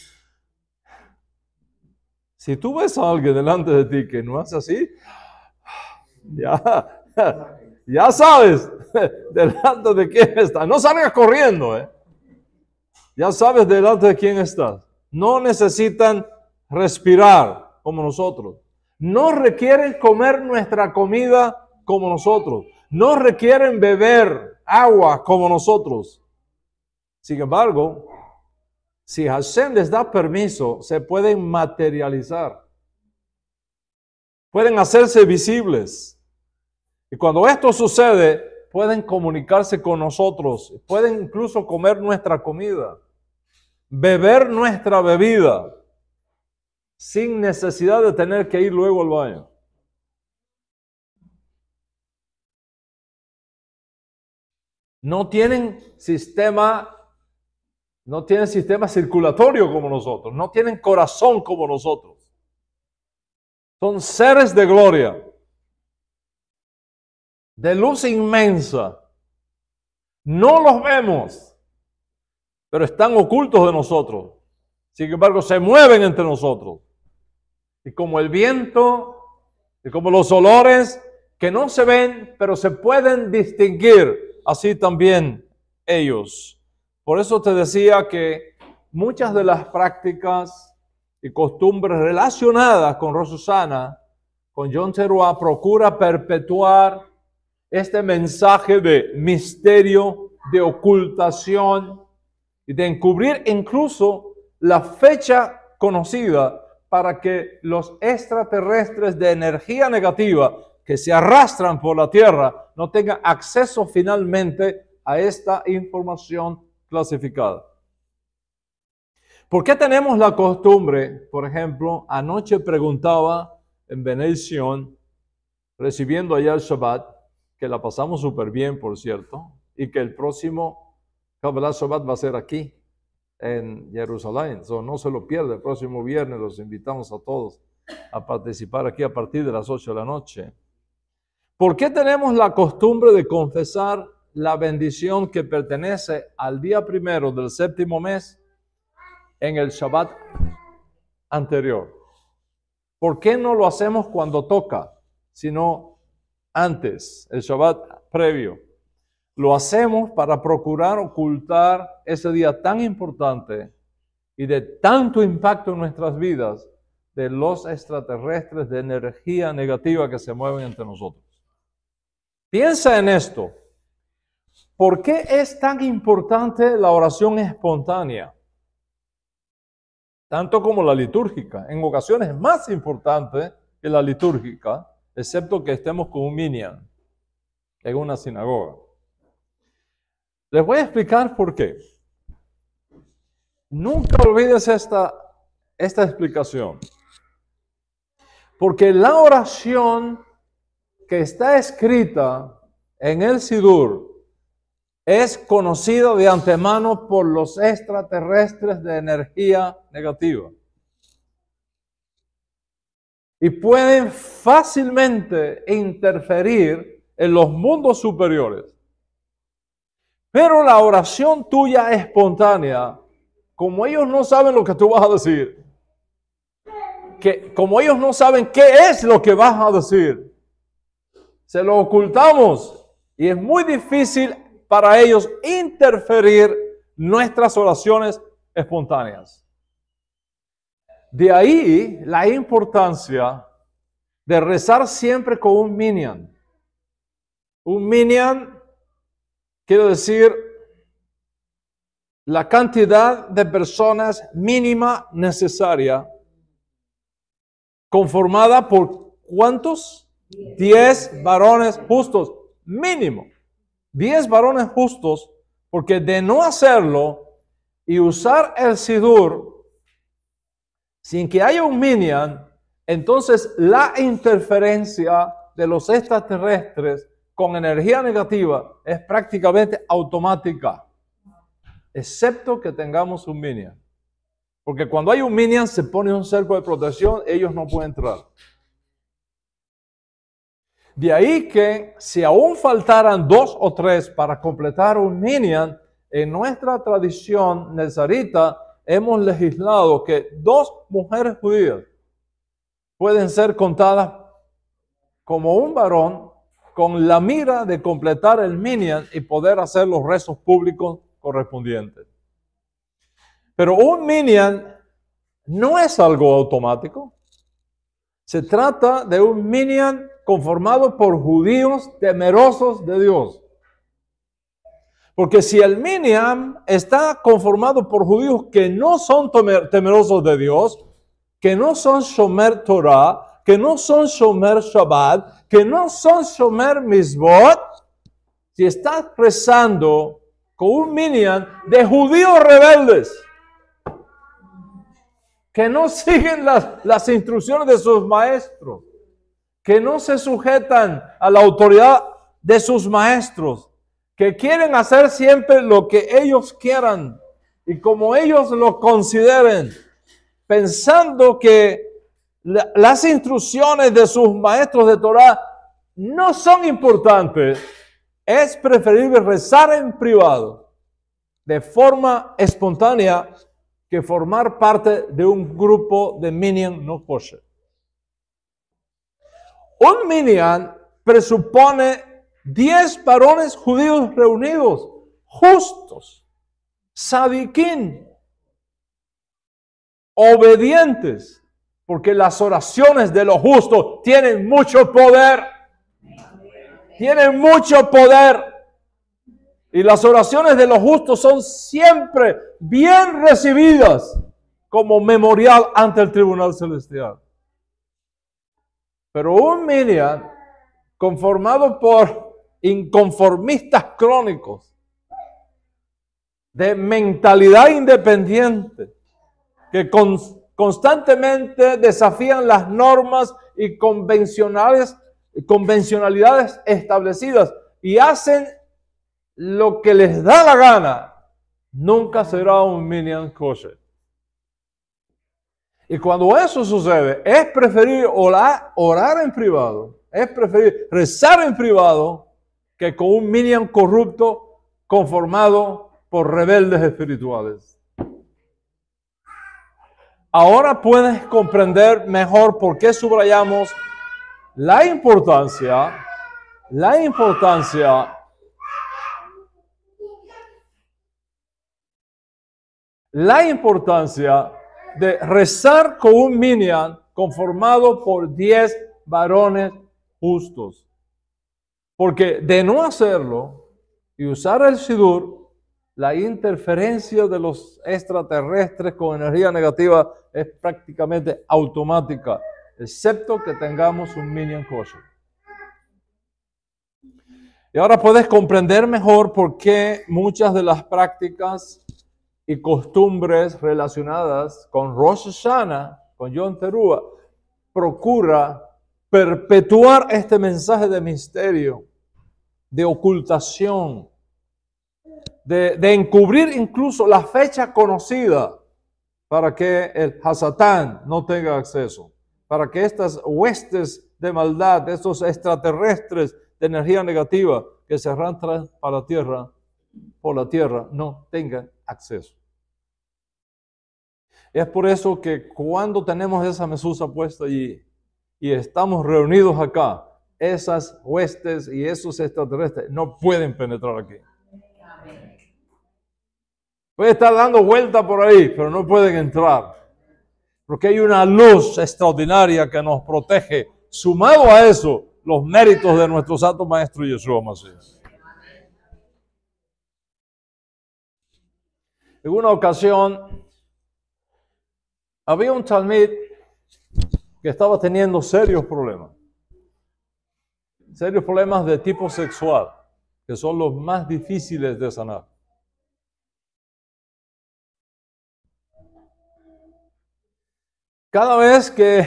Si tú ves a alguien delante de ti que no hace así, ya, ya sabes delante de quién está. No salgas corriendo, ¿eh? Ya sabes delante de quién estás. No necesitan respirar como nosotros. No requieren comer nuestra comida como nosotros. No requieren beber agua como nosotros. Sin embargo, si Hashem les da permiso, se pueden materializar. Pueden hacerse visibles. Y cuando esto sucede, pueden comunicarse con nosotros, pueden incluso comer nuestra comida, beber nuestra bebida, sin necesidad de tener que ir luego al baño. No tienen sistema, no tienen sistema circulatorio como nosotros, no tienen corazón como nosotros. Son seres de gloria de luz inmensa. No los vemos, pero están ocultos de nosotros. Sin embargo, se mueven entre nosotros. Y como el viento, y como los olores que no se ven, pero se pueden distinguir, así también ellos. Por eso te decía que muchas de las prácticas y costumbres relacionadas con Rosusana, con John Teruá, procura perpetuar este mensaje de misterio, de ocultación y de encubrir incluso la fecha conocida para que los extraterrestres de energía negativa que se arrastran por la Tierra no tengan acceso finalmente a esta información clasificada. ¿Por qué tenemos la costumbre? Por ejemplo, anoche preguntaba en Venezuela, recibiendo allá el Shabbat, que la pasamos súper bien, por cierto, y que el próximo Kabbalah Shabbat va a ser aquí, en Jerusalén. So, no se lo pierda, el próximo viernes los invitamos a todos a participar aquí a partir de las 8 de la noche. ¿Por qué tenemos la costumbre de confesar la bendición que pertenece al día primero del séptimo mes en el Shabbat anterior? ¿Por qué no lo hacemos cuando toca, sino antes, el Shabbat previo. Lo hacemos para procurar ocultar ese día tan importante y de tanto impacto en nuestras vidas de los extraterrestres de energía negativa que se mueven entre nosotros. Piensa en esto. ¿Por qué es tan importante la oración espontánea? Tanto como la litúrgica. En ocasiones más importante que la litúrgica excepto que estemos con un mini en una sinagoga. Les voy a explicar por qué. Nunca olvides esta, esta explicación. Porque la oración que está escrita en el Sidur es conocida de antemano por los extraterrestres de energía negativa y pueden fácilmente interferir en los mundos superiores. Pero la oración tuya espontánea, como ellos no saben lo que tú vas a decir, que como ellos no saben qué es lo que vas a decir, se lo ocultamos y es muy difícil para ellos interferir nuestras oraciones espontáneas. De ahí la importancia de rezar siempre con un minion. Un minion, quiero decir, la cantidad de personas mínima necesaria, conformada por cuántos? Diez varones justos, mínimo. Diez varones justos, porque de no hacerlo y usar el sidur, sin que haya un minion, entonces la interferencia de los extraterrestres con energía negativa es prácticamente automática, excepto que tengamos un minion. Porque cuando hay un minion se pone un cerco de protección, ellos no pueden entrar. De ahí que si aún faltaran dos o tres para completar un minion, en nuestra tradición nezarita, hemos legislado que dos mujeres judías pueden ser contadas como un varón con la mira de completar el Minyan y poder hacer los rezos públicos correspondientes. Pero un Minyan no es algo automático. Se trata de un Minyan conformado por judíos temerosos de Dios. Porque si el Miniam está conformado por judíos que no son temerosos de Dios, que no son Shomer Torah, que no son Shomer Shabbat, que no son Shomer Misbot, si estás rezando con un Miniam de judíos rebeldes, que no siguen las instrucciones de sus maestros, que no se sujetan a la autoridad de sus maestros, que quieren hacer siempre lo que ellos quieran y como ellos lo consideren, pensando que las instrucciones de sus maestros de Torah no son importantes, es preferible rezar en privado, de forma espontánea, que formar parte de un grupo de minion no kosher. Un minion presupone Diez varones judíos reunidos, justos, sabiquín, obedientes, porque las oraciones de los justos tienen mucho poder. Tienen mucho poder. Y las oraciones de los justos son siempre bien recibidas como memorial ante el tribunal celestial. Pero un Miriam conformado por inconformistas crónicos, de mentalidad independiente, que constantemente desafían las normas y convencionales, convencionalidades establecidas y hacen lo que les da la gana, nunca será un minion kosher. Y cuando eso sucede, es preferir orar, orar en privado, es preferir rezar en privado que con un minion corrupto conformado por rebeldes espirituales. Ahora puedes comprender mejor por qué subrayamos la importancia, la importancia la importancia de rezar con un minion conformado por diez varones justos. Porque de no hacerlo y usar el Sidur, la interferencia de los extraterrestres con energía negativa es prácticamente automática, excepto que tengamos un Minion Kosher. Y ahora puedes comprender mejor por qué muchas de las prácticas y costumbres relacionadas con Rosh Hashanah, con John Teruah, procura perpetuar este mensaje de misterio de ocultación, de, encubrir incluso la fecha conocida para que el Hasatán no tenga acceso, para que estas huestes de maldad, estos extraterrestres de energía negativa que se arrastran para la tierra, por la tierra, no tengan acceso. Es por eso que cuando tenemos esa mesusa puesta allí y estamos reunidos acá, esas huestes y esos extraterrestres no pueden penetrar aquí. Puede estar dando vuelta por ahí, pero no pueden entrar. Porque hay una luz extraordinaria que nos protege. Sumado a eso, los méritos de nuestro Santo Maestro Yeshua Masías. En una ocasión, había un Talmud que estaba teniendo serios problemas serios problemas de tipo sexual, que son los más difíciles de sanar. Cada vez que,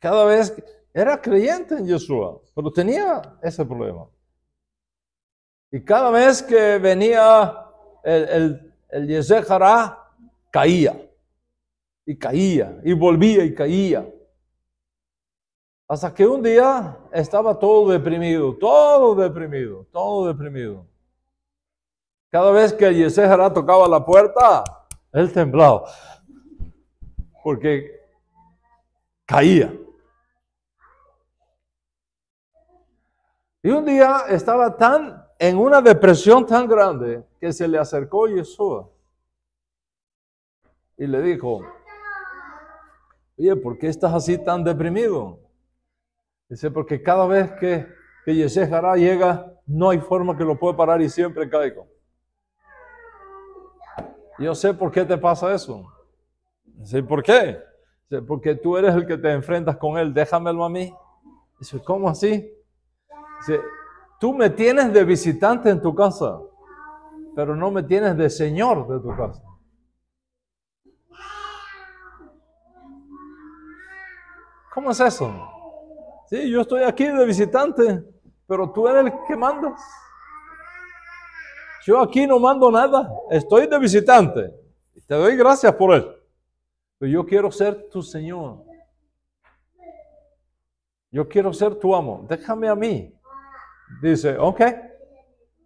cada vez que era creyente en Yeshua, pero tenía ese problema. Y cada vez que venía el, el, el caía, y caía, y volvía, y caía. Hasta que un día estaba todo deprimido, todo deprimido, todo deprimido. Cada vez que Yesé tocaba la puerta, él temblaba, porque caía. Y un día estaba tan en una depresión tan grande que se le acercó Yeshua y le dijo, oye, ¿por qué estás así tan deprimido? Dice, porque cada vez que, que llega, no hay forma que lo pueda parar y siempre caigo. Yo sé por qué te pasa eso. Dice, ¿por qué? Dice, porque tú eres el que te enfrentas con él, déjamelo a mí. Dice, ¿cómo así? Dice, tú me tienes de visitante en tu casa, pero no me tienes de señor de tu casa. ¿Cómo es eso? Sí, yo estoy aquí de visitante, pero tú eres el que manda. Yo aquí no mando nada, estoy de visitante. te doy gracias por él. Pero yo quiero ser tu Señor. Yo quiero ser tu amo. Déjame a mí. Dice, ok,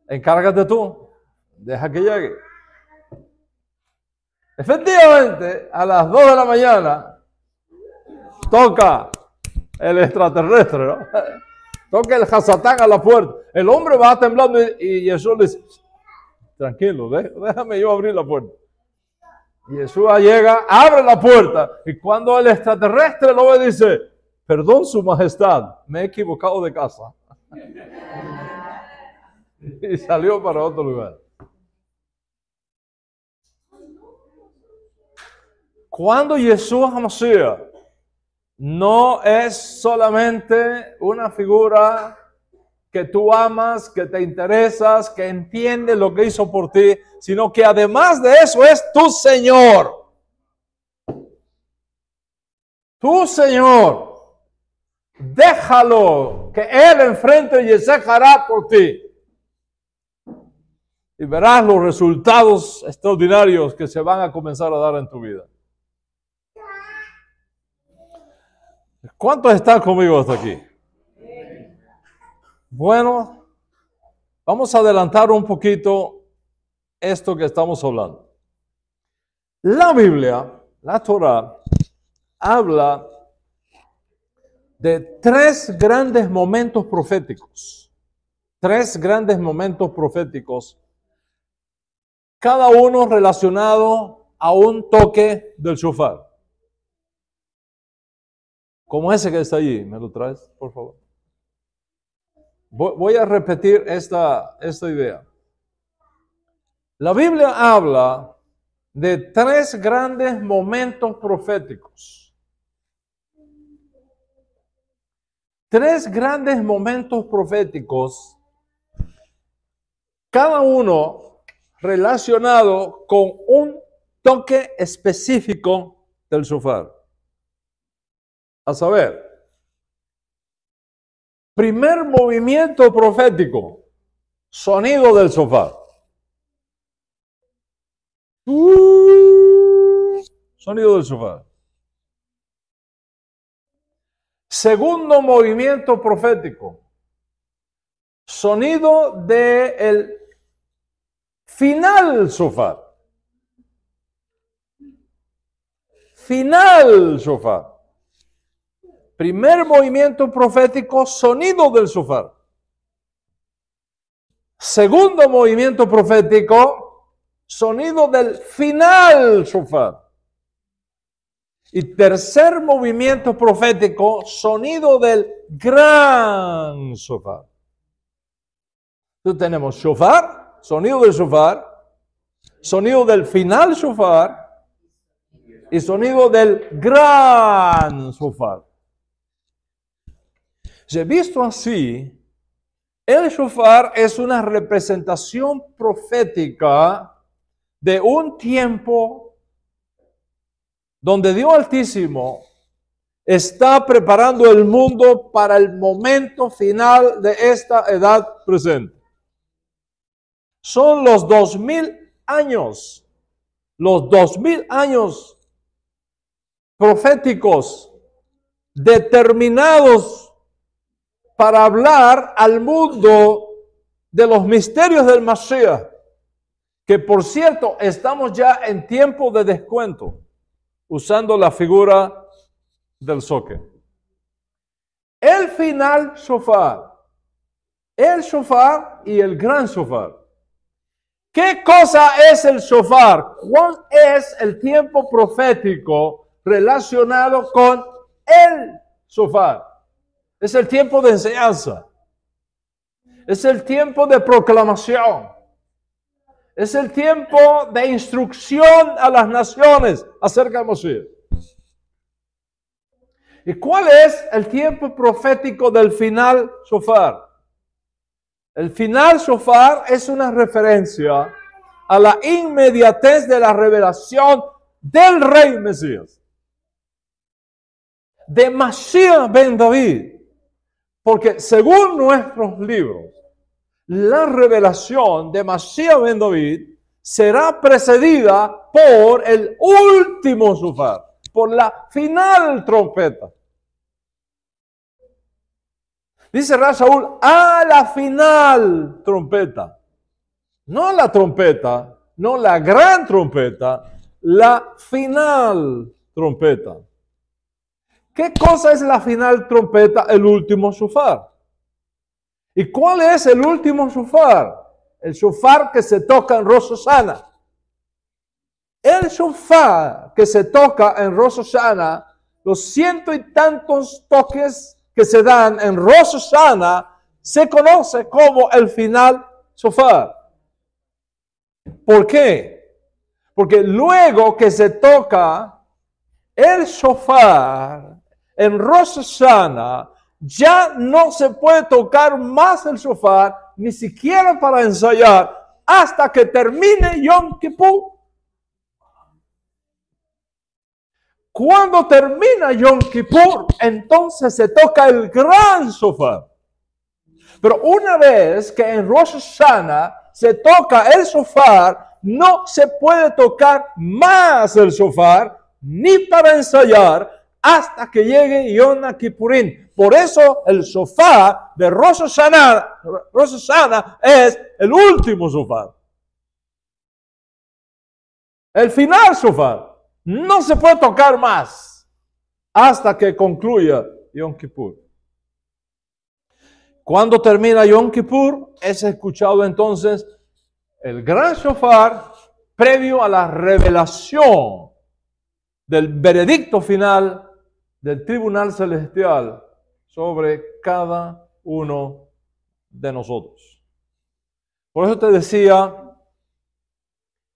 encárgate tú. Deja que llegue. Efectivamente, a las 2 de la mañana, toca el extraterrestre, ¿no? Toca el jazatán a la puerta. El hombre va temblando y Jesús le dice, tranquilo, déjame yo abrir la puerta. Jesús llega, abre la puerta y cuando el extraterrestre lo ve dice, perdón su majestad, me he equivocado de casa. y salió para otro lugar. Cuando Jesús Amasía no es solamente una figura que tú amas, que te interesas, que entiende lo que hizo por ti, sino que además de eso es tu Señor. Tu Señor. Déjalo que Él enfrente y se hará por ti. Y verás los resultados extraordinarios que se van a comenzar a dar en tu vida. ¿Cuántos están conmigo hasta aquí? Bueno, vamos a adelantar un poquito esto que estamos hablando. La Biblia, la Torah, habla de tres grandes momentos proféticos. Tres grandes momentos proféticos, cada uno relacionado a un toque del shofar como ese que está allí. ¿Me lo traes, por favor? Voy a repetir esta, esta idea. La Biblia habla de tres grandes momentos proféticos. Tres grandes momentos proféticos, cada uno relacionado con un toque específico del sofá. A saber, primer movimiento profético, sonido del sofá. Uh, sonido del sofá. Segundo movimiento profético, sonido del final sofá. Final sofá. Primer movimiento profético, sonido del sufar. Segundo movimiento profético, sonido del final Shufar. Y tercer movimiento profético, sonido del gran sofá. Entonces tenemos shofar, sonido del shofar, sonido del final shofar y sonido del gran shofar visto así, el shofar es una representación profética de un tiempo donde Dios Altísimo está preparando el mundo para el momento final de esta edad presente. Son los dos mil años, los dos mil años proféticos determinados para hablar al mundo de los misterios del Mashiach, que por cierto estamos ya en tiempo de descuento, usando la figura del soque. El final shofar, el shofar y el gran shofar. ¿Qué cosa es el shofar? ¿Cuál es el tiempo profético relacionado con el shofar? Es el tiempo de enseñanza. Es el tiempo de proclamación. Es el tiempo de instrucción a las naciones acerca de Mesías. ¿Y cuál es el tiempo profético del final sofar? El final sofar es una referencia a la inmediatez de la revelación del rey Mesías. De Masías ben David porque según nuestros libros, la revelación de Mashiach ben David será precedida por el último sufar, por la final trompeta. Dice Saúl a la final trompeta. No la trompeta, no la gran trompeta, la final trompeta. ¿Qué cosa es la final trompeta, el último shofar? ¿Y cuál es el último shofar? El shofar que se toca en Rososana. El shofar que se toca en Rososana, los ciento y tantos toques que se dan en Rososana, se conoce como el final shofar. ¿Por qué? Porque luego que se toca el shofar, en Rosh ya no se puede tocar más el sofá, ni siquiera para ensayar, hasta que termine Yom Kippur. Cuando termina Yom Kippur, entonces se toca el gran sofá. Pero una vez que en Rosh Hashanah se toca el sofá, no se puede tocar más el sofá, ni para ensayar, hasta que llegue yon Kippurín, Por eso el sofá de rosso sana es el último sofá. El final sofá. No se puede tocar más hasta que concluya Yon Kippur. Cuando termina Yon Kippur, es escuchado entonces el gran sofá. previo a la revelación del veredicto final del tribunal celestial sobre cada uno de nosotros. Por eso te decía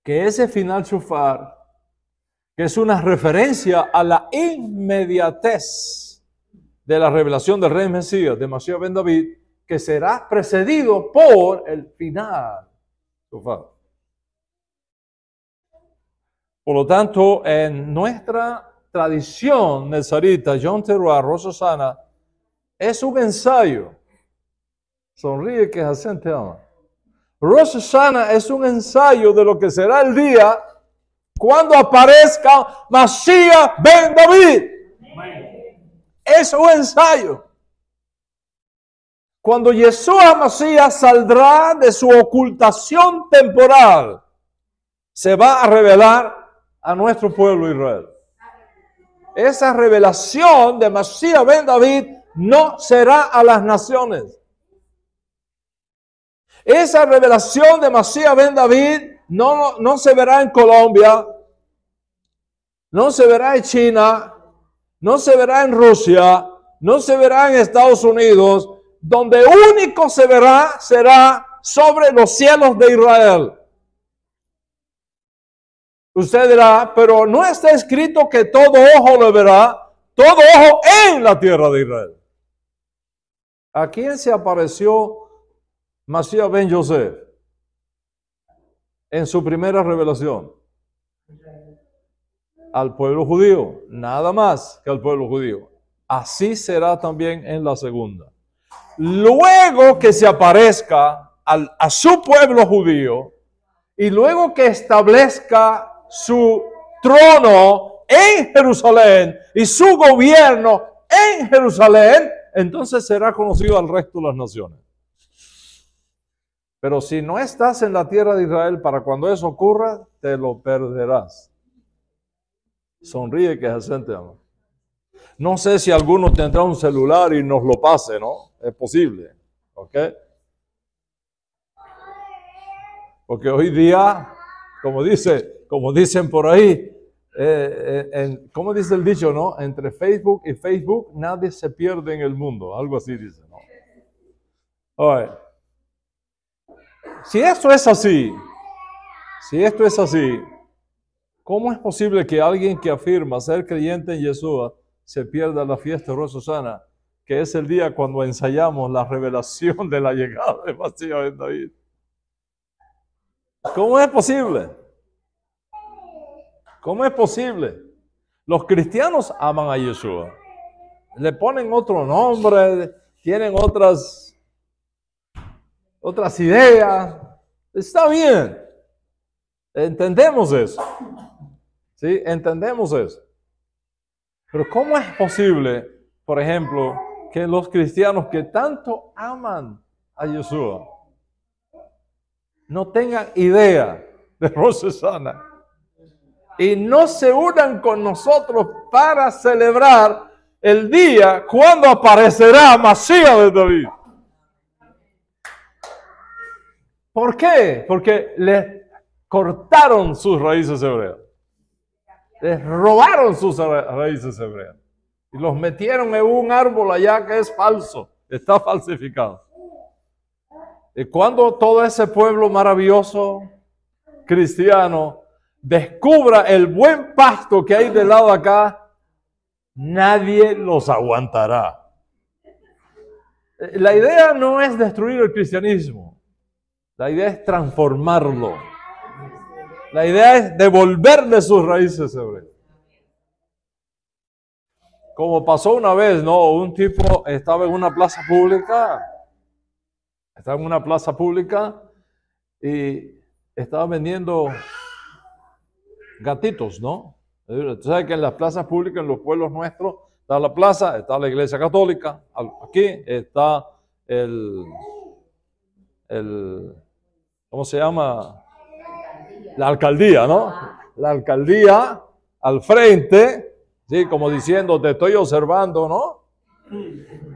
que ese final chufar que es una referencia a la inmediatez de la revelación del rey Mesías, de Masías Ben David, que será precedido por el final chufar. Por lo tanto, en nuestra tradición nazarita, John Rosa Sana, es un ensayo. Sonríe que hacen. ama. sana es un ensayo de lo que será el día cuando aparezca Masías ben David. Es un ensayo. Cuando Yeshua Masías saldrá de su ocultación temporal, se va a revelar a nuestro pueblo Israel esa revelación de Mashiach ben David no será a las naciones. Esa revelación de Mashiach ben David no se verá en Colombia, no se verá en China, no se verá en Rusia, no se verá en Estados Unidos, donde único se verá será sobre los cielos de Israel. Usted dirá, pero no está escrito que todo ojo lo verá, todo ojo en la tierra de Israel. ¿A quién se apareció Masías ben joseph en su primera revelación? Al pueblo judío, nada más que al pueblo judío. Así será también en la segunda. Luego que se aparezca al, a su pueblo judío y luego que establezca su trono en Jerusalén y su gobierno en Jerusalén, entonces será conocido al resto de las naciones. Pero si no estás en la tierra de Israel para cuando eso ocurra, te lo perderás. Sonríe que es asente, amor. No sé si alguno tendrá un celular y nos lo pase, ¿no? Es posible, ¿ok? Porque hoy día, como dice, como dicen por ahí, como eh, eh, ¿cómo dice el dicho, no? Entre Facebook y Facebook nadie se pierde en el mundo, algo así dice, ¿no? Si esto es así, si esto es así, ¿cómo es posible que alguien que afirma ser creyente en Yeshua se pierda la fiesta de Susana, que es el día cuando ensayamos la revelación de la llegada de Masías en David? ¿Cómo es posible? ¿Cómo es posible? Los cristianos aman a Yeshua. Le ponen otro nombre, tienen otras, otras ideas. Está bien. Entendemos eso. ¿Sí? Entendemos eso. Pero ¿cómo es posible, por ejemplo, que los cristianos que tanto aman a Yeshua no tengan idea de Rosesana? y no se unan con nosotros para celebrar el día cuando aparecerá Masía de David. ¿Por qué? Porque les cortaron sus raíces hebreas. Les robaron sus raíces hebreas. Y los metieron en un árbol allá que es falso. Está falsificado. Y cuando todo ese pueblo maravilloso cristiano descubra el buen pasto que hay del lado acá, nadie los aguantará. La idea no es destruir el cristianismo, la idea es transformarlo. La idea es devolverle sus raíces Como pasó una vez, ¿no? Un tipo estaba en una plaza pública, estaba en una plaza pública y estaba vendiendo gatitos, ¿no? Tú sabes que en las plazas públicas, en los pueblos nuestros, está la plaza, está la iglesia católica, aquí está el, ¿cómo se llama? La alcaldía, ¿no? La alcaldía al frente, ¿sí? Como diciendo, te estoy observando, ¿no?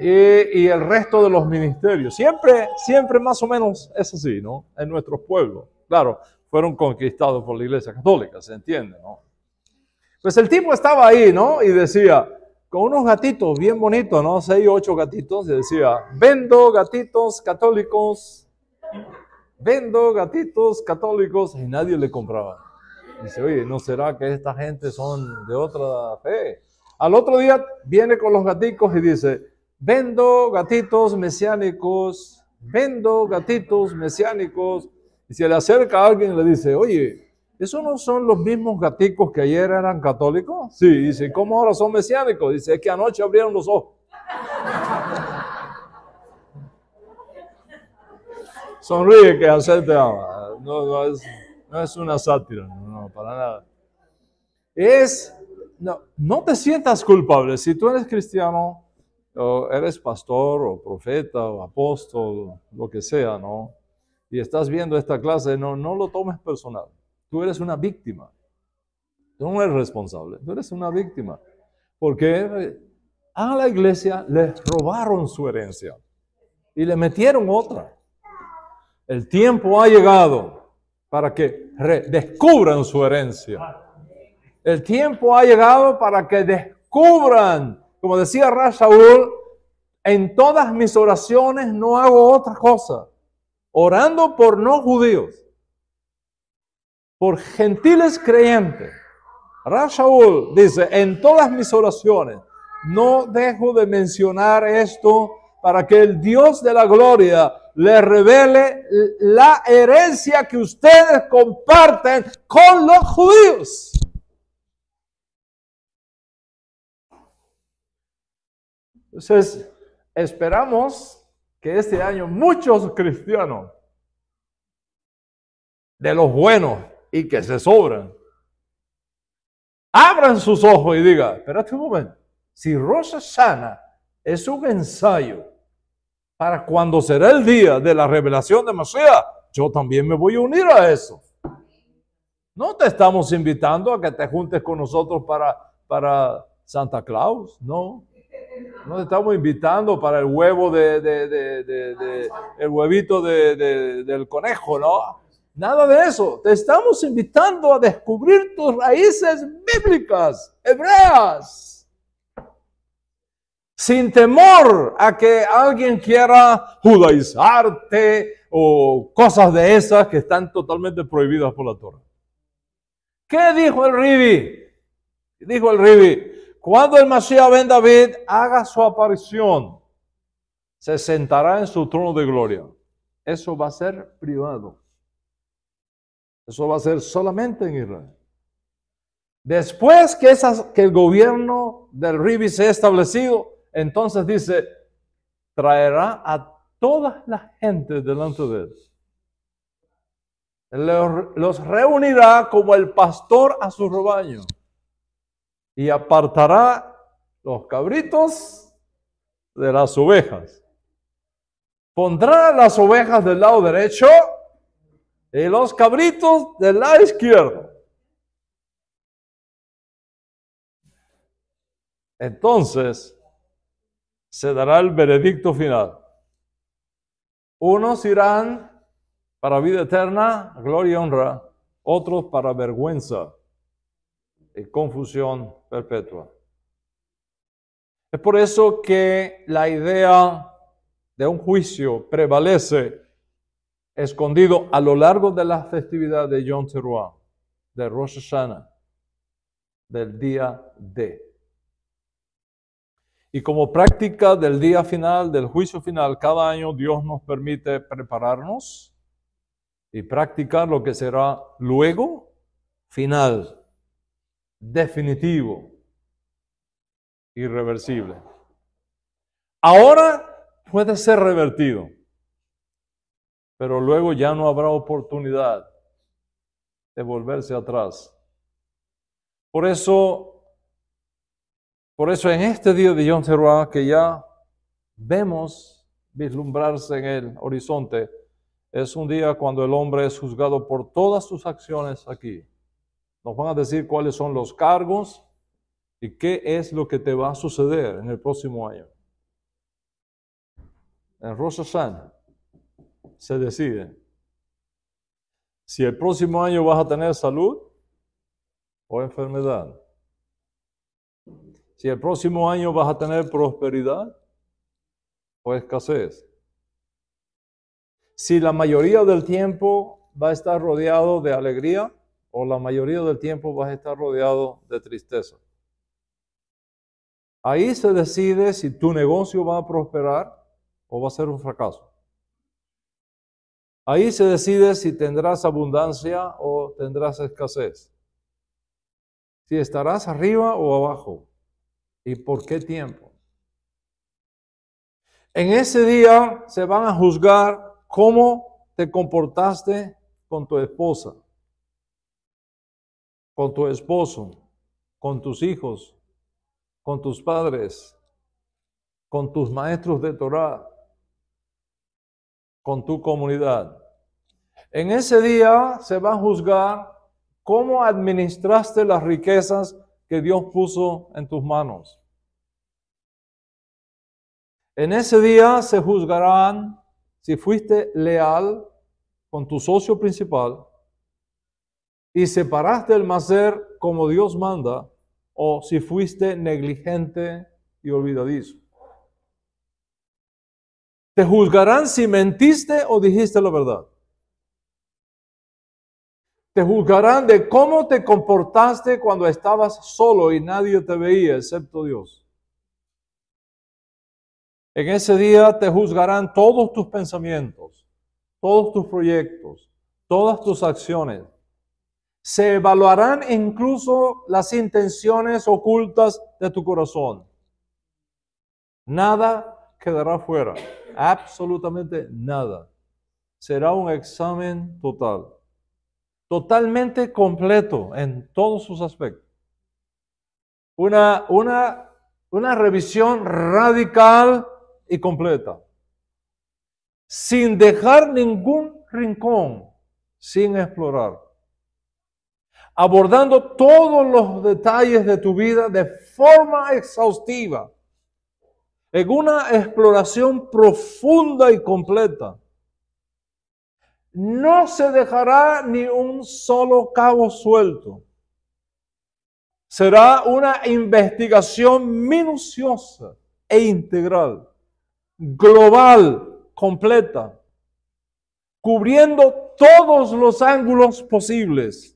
Y, y, el resto de los ministerios. Siempre, siempre más o menos es así, ¿no? En nuestros pueblos. Claro, fueron conquistados por la Iglesia Católica, ¿se entiende? No? Pues el tipo estaba ahí, ¿no? Y decía, con unos gatitos bien bonitos, ¿no? Seis, ocho gatitos, y decía, vendo gatitos católicos, vendo gatitos católicos, y nadie le compraba. dice, oye, ¿no será que esta gente son de otra fe? Al otro día viene con los gatitos y dice, vendo gatitos mesiánicos, vendo gatitos mesiánicos, y se le acerca a alguien y le dice, oye, ¿esos no son los mismos gaticos que ayer eran católicos? Sí, dice, ¿cómo ahora son mesiánicos? Dice, es que anoche abrieron los ojos. Sonríe que hacer te ama. Ah, no, no, es, una sátira, no, no, para nada. Es, no, no te sientas culpable. Si tú eres cristiano, o eres pastor, o profeta, o apóstol, lo que sea, ¿no? y estás viendo esta clase, no, no lo tomes personal. Tú eres una víctima. Tú no eres responsable, tú eres una víctima. Porque eh, a la iglesia le robaron su herencia y le metieron otra. El tiempo ha llegado para que descubran su herencia. El tiempo ha llegado para que descubran, como decía Rashaul, en todas mis oraciones no hago otra cosa orando por no judíos, por gentiles creyentes. Rashaul dice, en todas mis oraciones, no dejo de mencionar esto para que el Dios de la gloria le revele la herencia que ustedes comparten con los judíos. Entonces, esperamos que este año muchos cristianos, de los buenos y que se sobran, abran sus ojos y digan, espérate un momento, si Rosa Sana es un ensayo para cuando será el día de la revelación de Mesías, yo también me voy a unir a eso. No te estamos invitando a que te juntes con nosotros para, para Santa Claus, no. No estamos invitando para el huevo de, de el huevito del conejo, ¿no? Nada de eso. Te estamos invitando a descubrir tus raíces bíblicas, hebreas. Sin temor a que alguien quiera judaizarte o cosas de esas que están totalmente prohibidas por la Torah. ¿Qué dijo el Ribi? Dijo el Ribi, cuando el Mashiach ben David haga su aparición, se sentará en su trono de gloria. Eso va a ser privado. Eso va a ser solamente en Israel. Después que, el gobierno del Ribi se ha establecido, entonces dice, traerá a todas las gentes delante de él. los reunirá como el pastor a su rebaño y apartará los cabritos de las ovejas. Pondrá las ovejas del lado derecho y los cabritos del lado izquierdo. Entonces se dará el veredicto final. Unos irán para vida eterna, gloria y honra, otros para vergüenza. Eh, confusión perpetua. Es por eso que la idea de un juicio prevalece escondido a lo largo de la festividad de Yom Teruah, de Rosh Hashanah, del día D. Y como práctica del día final, del juicio final, cada año Dios nos permite prepararnos y practicar lo que será luego final definitivo, irreversible. Ahora puede ser revertido, pero luego ya no habrá oportunidad de volverse atrás. Por eso, por eso en este día de John que ya vemos vislumbrarse en el horizonte, es un día cuando el hombre es juzgado por todas sus acciones aquí. Nos van a decir cuáles son los cargos y qué es lo que te va a suceder en el próximo año. En Rosa se decide si el próximo año vas a tener salud o enfermedad. Si el próximo año vas a tener prosperidad o escasez. Si la mayoría del tiempo va a estar rodeado de alegría o la mayoría del tiempo vas a estar rodeado de tristeza. Ahí se decide si tu negocio va a prosperar o va a ser un fracaso. Ahí se decide si tendrás abundancia o tendrás escasez. Si estarás arriba o abajo. ¿Y por qué tiempo? En ese día se van a juzgar cómo te comportaste con tu esposa, con tu esposo, con tus hijos, con tus padres, con tus maestros de Torah, con tu comunidad. En ese día se va a juzgar cómo administraste las riquezas que Dios puso en tus manos. En ese día se juzgarán si fuiste leal con tu socio principal, y separaste el macer como Dios manda, o si fuiste negligente y olvidadizo. Te juzgarán si mentiste o dijiste la verdad. Te juzgarán de cómo te comportaste cuando estabas solo y nadie te veía excepto Dios. En ese día te juzgarán todos tus pensamientos, todos tus proyectos, todas tus acciones, se evaluarán incluso las intenciones ocultas de tu corazón. Nada quedará fuera, absolutamente nada. Será un examen total, totalmente completo en todos sus aspectos. Una, una, una revisión radical y completa, sin dejar ningún rincón sin explorar abordando todos los detalles de tu vida de forma exhaustiva, en una exploración profunda y completa. No se dejará ni un solo cabo suelto. Será una investigación minuciosa e integral, global, completa, cubriendo todos los ángulos posibles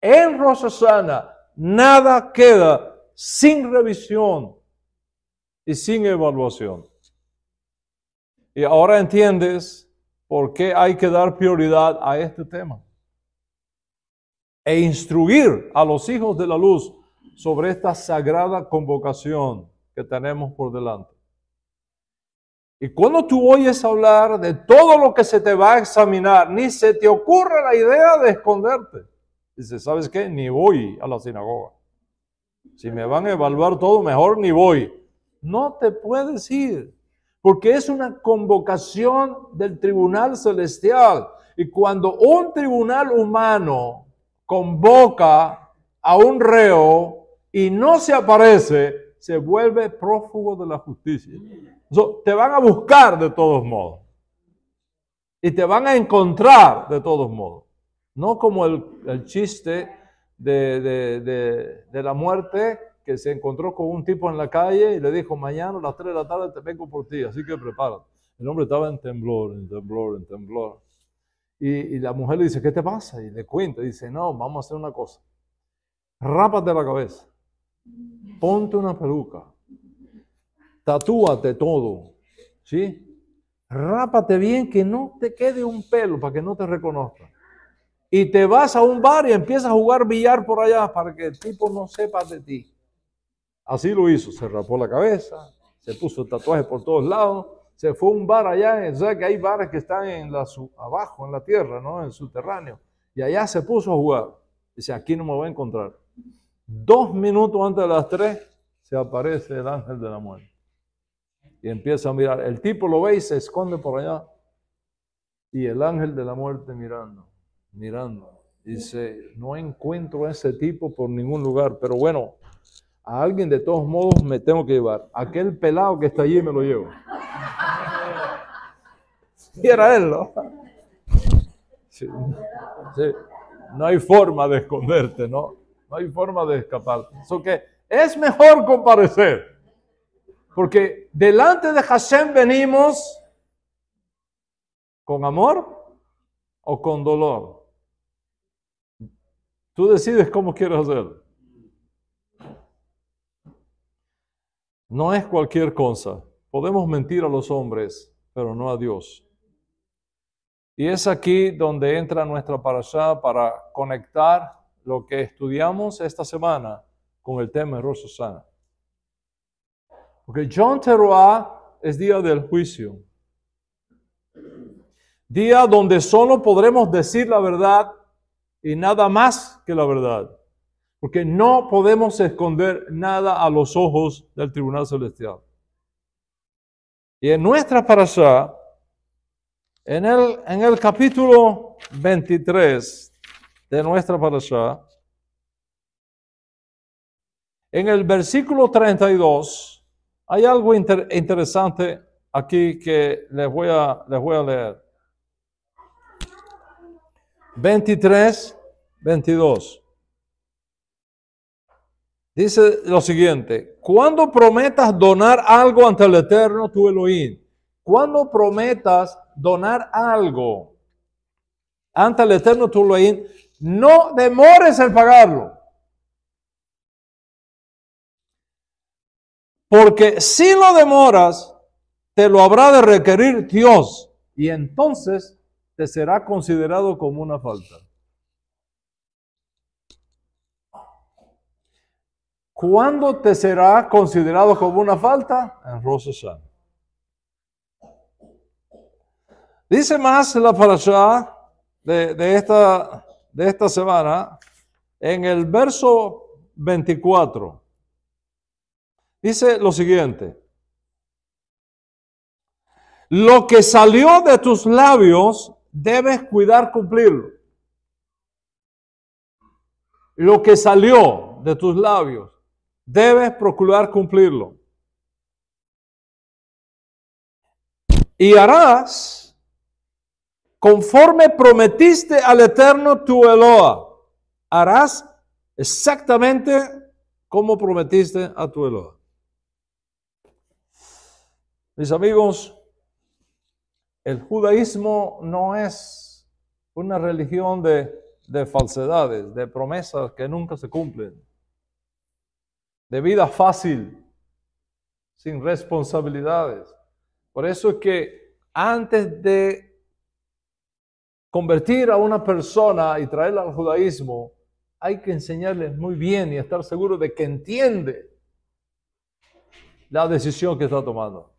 en Rosasana nada queda sin revisión y sin evaluación. Y ahora entiendes por qué hay que dar prioridad a este tema e instruir a los hijos de la luz sobre esta sagrada convocación que tenemos por delante. Y cuando tú oyes hablar de todo lo que se te va a examinar, ni se te ocurre la idea de esconderte. Dice, ¿sabes qué? Ni voy a la sinagoga. Si me van a evaluar todo, mejor ni voy. No te puedes ir, porque es una convocación del tribunal celestial. Y cuando un tribunal humano convoca a un reo y no se aparece, se vuelve prófugo de la justicia. te van a buscar de todos modos. Y te van a encontrar de todos modos. No como el, chiste de, la muerte que se encontró con un tipo en la calle y le dijo, mañana a las 3 de la tarde te vengo por ti, así que prepárate. El hombre estaba en temblor, en temblor, en temblor. Y, la mujer le dice, ¿qué te pasa? Y le cuenta, dice, no, vamos a hacer una cosa. Rápate la cabeza, ponte una peluca, tatúate todo, ¿sí? Rápate bien que no te quede un pelo para que no te reconozca y te vas a un bar y empiezas a jugar billar por allá para que el tipo no sepa de ti. Así lo hizo, se rapó la cabeza, se puso tatuajes por todos lados, se fue a un bar allá, o sea que hay bares que están en la, abajo, en la tierra, ¿no? en el subterráneo, y allá se puso a jugar. Dice, aquí no me voy a encontrar. Dos minutos antes de las tres se aparece el ángel de la muerte. Y empieza a mirar. El tipo lo ve y se esconde por allá. Y el ángel de la muerte mirando mirando. Dice, no encuentro a ese tipo por ningún lugar, pero bueno, a alguien de todos modos me tengo que llevar. Aquel pelado que está allí me lo llevo. Y era él, ¿no? No hay forma de esconderte, ¿no? No hay forma de escapar. Eso que es mejor comparecer. Porque delante de Hashem venimos con amor o con dolor. Tú decides cómo quieres hacerlo. No es cualquier cosa. Podemos mentir a los hombres, pero no a Dios. Y es aquí donde entra nuestra parasha para conectar lo que estudiamos esta semana con el tema de Rosasana. Porque John Teruah es día del juicio. Día donde solo podremos decir la verdad y nada más que la verdad. Porque no podemos esconder nada a los ojos del tribunal celestial. Y en nuestra parasha, en el, en el capítulo 23 de nuestra parasha, en el versículo 32, hay algo interesante aquí que les voy a, les voy a leer. 23, 22. Dice lo siguiente, cuando prometas donar algo ante el Eterno, tu Elohim, cuando prometas donar algo ante el Eterno, tu Elohim, no demores en pagarlo. Porque si lo demoras, te lo habrá de requerir Dios. Y entonces te será considerado como una falta. ¿Cuándo te será considerado como una falta? En Rosh Dice más la parasha de, esta, de esta semana en el verso 24. Dice lo siguiente. Lo que salió de tus labios, debes cuidar cumplirlo. Lo que salió de tus labios, debes procurar cumplirlo. Y harás conforme prometiste al Eterno tu Eloa. Harás exactamente como prometiste a tu Eloa. Mis amigos, el judaísmo no es una religión de, falsedades, de promesas que nunca se cumplen, de vida fácil, sin responsabilidades. Por eso es que antes de convertir a una persona y traerla al judaísmo, hay que enseñarles muy bien y estar seguro de que entiende la decisión que está tomando.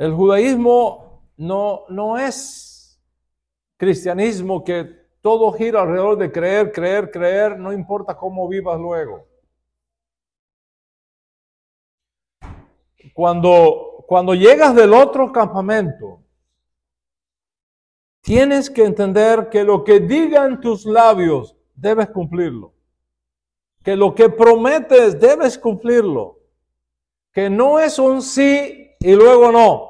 El judaísmo no, no es cristianismo que todo gira alrededor de creer, creer, creer, no importa cómo vivas luego. Cuando, cuando llegas del otro campamento, tienes que entender que lo que digan tus labios, debes cumplirlo. Que lo que prometes, debes cumplirlo. Que no es un sí y luego no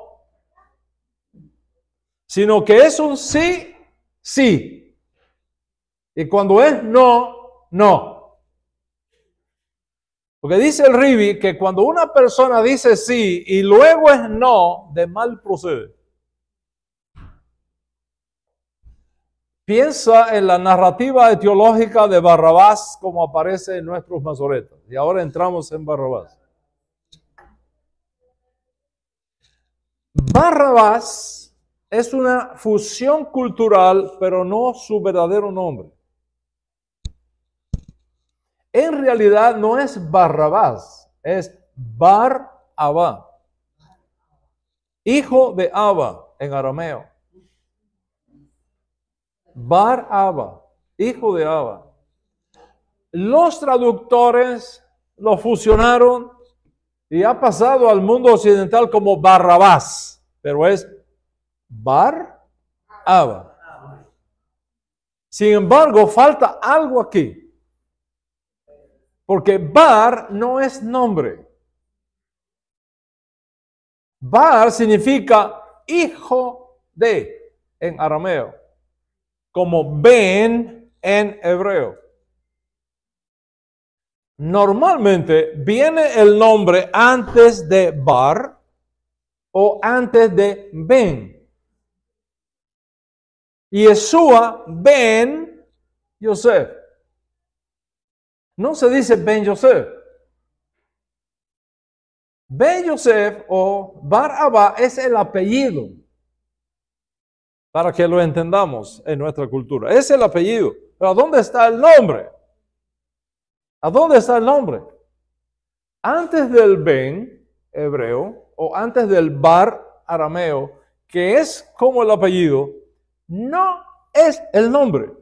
sino que es un sí, sí. Y cuando es no, no. Porque dice el Ribi que cuando una persona dice sí y luego es no, de mal procede. Piensa en la narrativa etiológica de Barrabás como aparece en nuestros masoretas. Y ahora entramos en Barrabás. Barrabás es una fusión cultural, pero no su verdadero nombre. En realidad no es Barrabás, es Bar Abba, hijo de Abba en arameo. Bar Abba, hijo de Abba. Los traductores lo fusionaron y ha pasado al mundo occidental como Barrabás, pero es Bar Abba. Sin embargo, falta algo aquí. Porque Bar no es nombre. Bar significa hijo de en arameo, como Ben en hebreo. Normalmente viene el nombre antes de Bar o antes de Ben. Yeshua ben Yosef. No se dice ben Yosef. Ben Yosef o Bar Abba es el apellido. Para que lo entendamos en nuestra cultura. Es el apellido. Pero ¿a dónde está el nombre? ¿A dónde está el nombre? Antes del Ben hebreo o antes del Bar arameo, que es como el apellido, no es el nombre.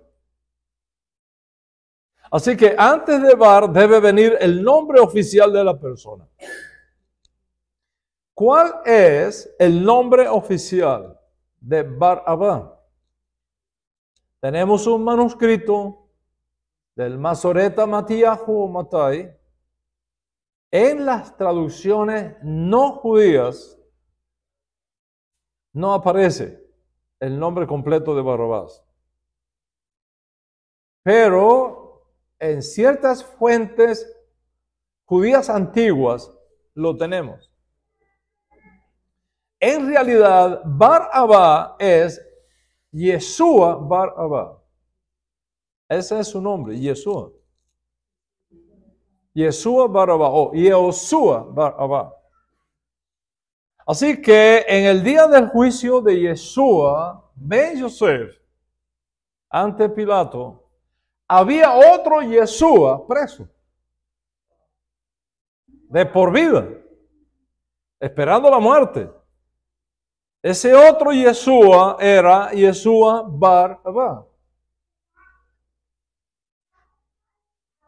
Así que antes de bar debe venir el nombre oficial de la persona. ¿Cuál es el nombre oficial de Bar Abba? Tenemos un manuscrito del Masoreta Matías Matai. En las traducciones no judías no aparece el nombre completo de Barrabás. Pero en ciertas fuentes judías antiguas lo tenemos. En realidad, Baraba es Yeshua Bar Ese es su nombre, Yeshua. Yeshua Bar o Yehoshua Bar Así que en el día del juicio de Yeshua, Ben Yosef, ante Pilato, había otro Yeshua preso, de por vida, esperando la muerte. Ese otro Yeshua era Yeshua Bar Abba.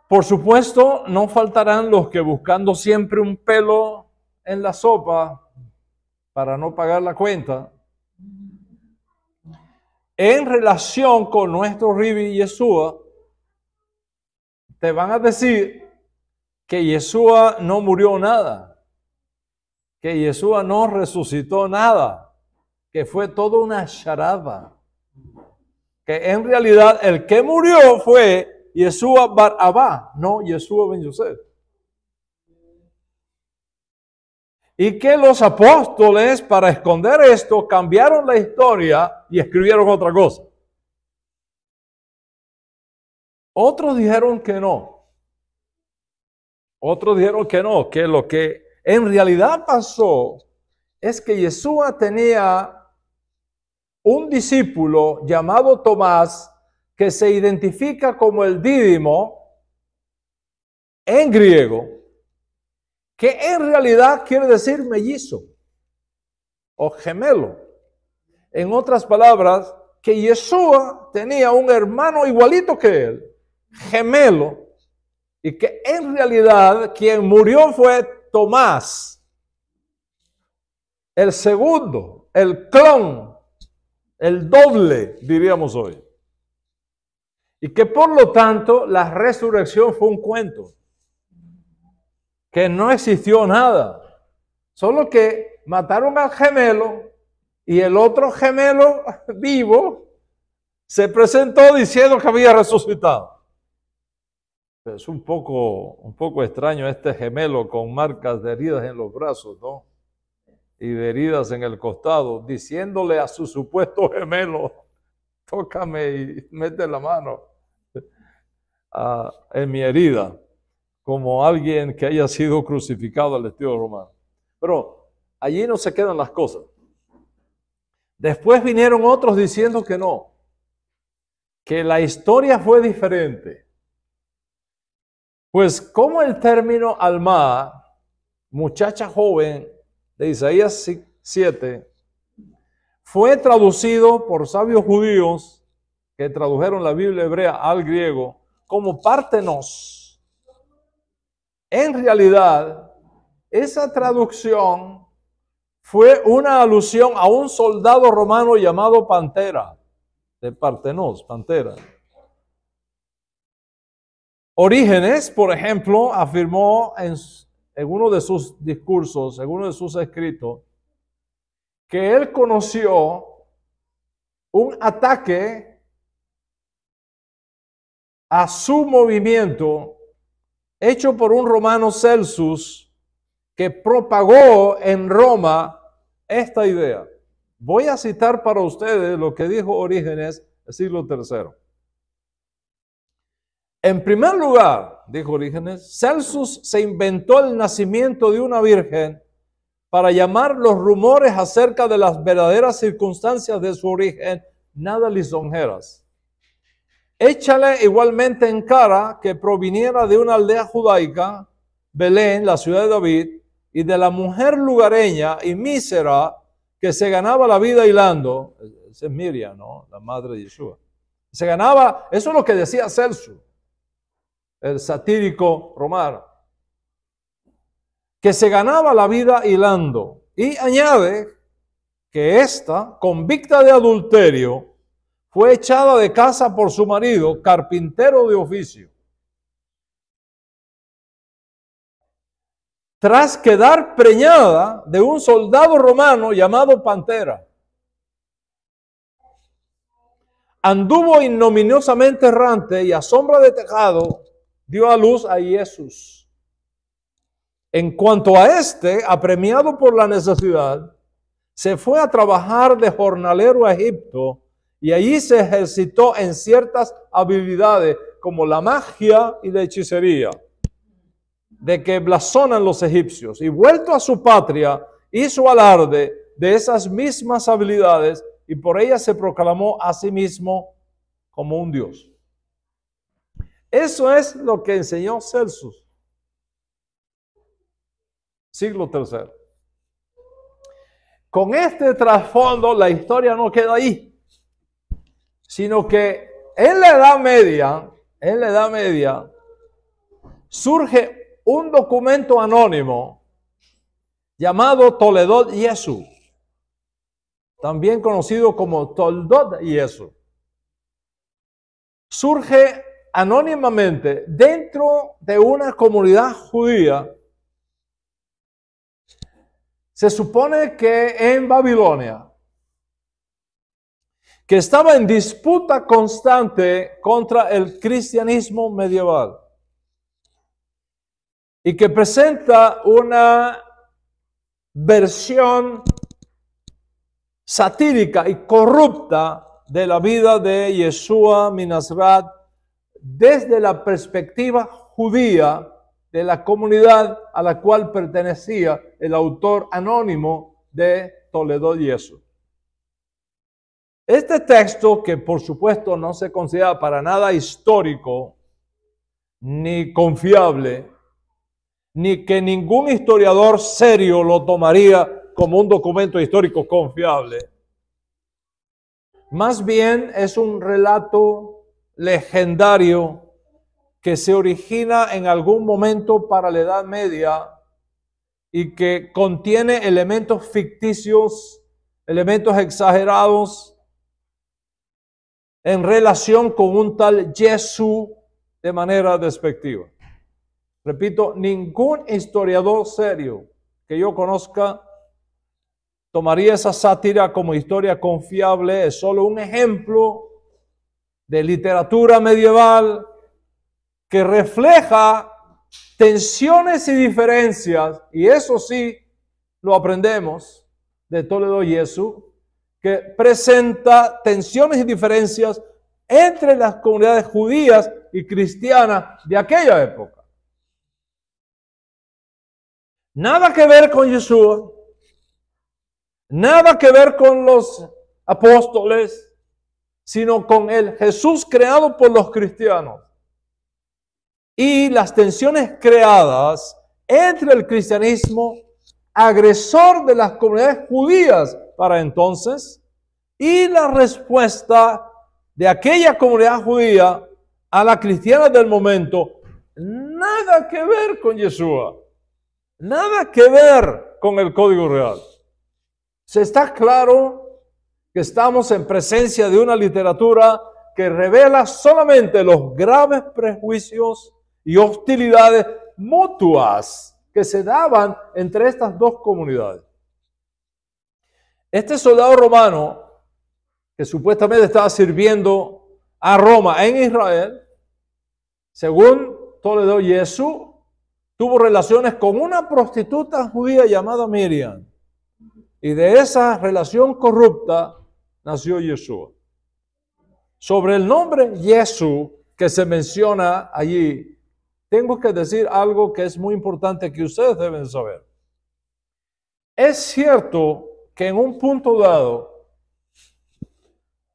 Por supuesto, no faltarán los que buscando siempre un pelo en la sopa para no pagar la cuenta, en relación con nuestro Ribi Yeshua, te van a decir que Yeshua no murió nada, que Yeshua no resucitó nada, que fue toda una charada, que en realidad el que murió fue Yeshua Barabá, no Yeshua Ben Yosef. y que los apóstoles para esconder esto cambiaron la historia y escribieron otra cosa. Otros dijeron que no. Otros dijeron que no, que lo que en realidad pasó es que Yeshua tenía un discípulo llamado Tomás que se identifica como el Dídimo en griego que en realidad quiere decir mellizo o gemelo. En otras palabras, que Yeshua tenía un hermano igualito que él, gemelo, y que en realidad quien murió fue Tomás, el segundo, el clon, el doble, diríamos hoy. Y que por lo tanto la resurrección fue un cuento que no existió nada. Solo que mataron al gemelo y el otro gemelo vivo se presentó diciendo que había resucitado. Es un poco, un poco extraño este gemelo con marcas de heridas en los brazos, ¿no? Y de heridas en el costado, diciéndole a su supuesto gemelo, tócame y mete la mano ah, en mi herida como alguien que haya sido crucificado al estilo romano. Pero allí no se quedan las cosas. Después vinieron otros diciendo que no, que la historia fue diferente. Pues como el término alma, muchacha joven de Isaías 7, fue traducido por sabios judíos que tradujeron la Biblia hebrea al griego como partenos en realidad, esa traducción fue una alusión a un soldado romano llamado Pantera, de Partenos, Pantera. Orígenes, por ejemplo, afirmó en, uno de sus discursos, en uno de sus escritos, que él conoció un ataque a su movimiento hecho por un romano Celsus que propagó en Roma esta idea. Voy a citar para ustedes lo que dijo Orígenes, el siglo III. En primer lugar, dijo Orígenes, Celsus se inventó el nacimiento de una virgen para llamar los rumores acerca de las verdaderas circunstancias de su origen nada lisonjeras. Échale igualmente en cara que proviniera de una aldea judaica, Belén, la ciudad de David, y de la mujer lugareña y mísera que se ganaba la vida hilando. Esa es Miriam, ¿no? La madre de Yeshua. Se ganaba, eso es lo que decía Celso, el satírico romano, que se ganaba la vida hilando. Y añade que esta, convicta de adulterio, fue echada de casa por su marido, carpintero de oficio. Tras quedar preñada de un soldado romano llamado Pantera, anduvo ignominiosamente errante y a sombra de tejado dio a luz a Jesús. En cuanto a este, apremiado por la necesidad, se fue a trabajar de jornalero a Egipto y allí se ejercitó en ciertas habilidades como la magia y la hechicería, de que blasonan los egipcios. Y vuelto a su patria, hizo alarde de esas mismas habilidades y por ellas se proclamó a sí mismo como un dios. Eso es lo que enseñó Celsus, siglo III. Con este trasfondo, la historia no queda ahí sino que en la Edad Media, en la Edad Media, surge un documento anónimo llamado Toledot Yesu, también conocido como y Yesu. Surge anónimamente dentro de una comunidad judía. Se supone que en Babilonia, que estaba en disputa constante contra el cristianismo medieval y que presenta una versión satírica y corrupta de la vida de Yeshua Minasrat desde la perspectiva judía de la comunidad a la cual pertenecía el autor anónimo de Toledo Jesús. Este texto, que por supuesto no se considera para nada histórico, ni confiable, ni que ningún historiador serio lo tomaría como un documento histórico confiable. Más bien es un relato legendario que se origina en algún momento para la Edad Media y que contiene elementos ficticios, elementos exagerados, en relación con un tal Jesús de manera despectiva. Repito, ningún historiador serio que yo conozca tomaría esa sátira como historia confiable. Es solo un ejemplo de literatura medieval que refleja tensiones y diferencias, y eso sí lo aprendemos de Toledo y Jesús, que presenta tensiones y diferencias entre las comunidades judías y cristianas de aquella época. Nada que ver con Jesús, nada que ver con los apóstoles, sino con el Jesús creado por los cristianos. Y las tensiones creadas entre el cristianismo agresor de las comunidades judías para entonces? Y la respuesta de aquella comunidad judía a la cristiana del momento, nada que ver con Yeshua, nada que ver con el código real. Se está claro que estamos en presencia de una literatura que revela solamente los graves prejuicios y hostilidades mutuas que se daban entre estas dos comunidades. Este soldado romano, que supuestamente estaba sirviendo a Roma en Israel, según Toledo Jesús, tuvo relaciones con una prostituta judía llamada Miriam. Y de esa relación corrupta nació Jesús. Sobre el nombre Jesús que se menciona allí, tengo que decir algo que es muy importante que ustedes deben saber. Es cierto que en un punto dado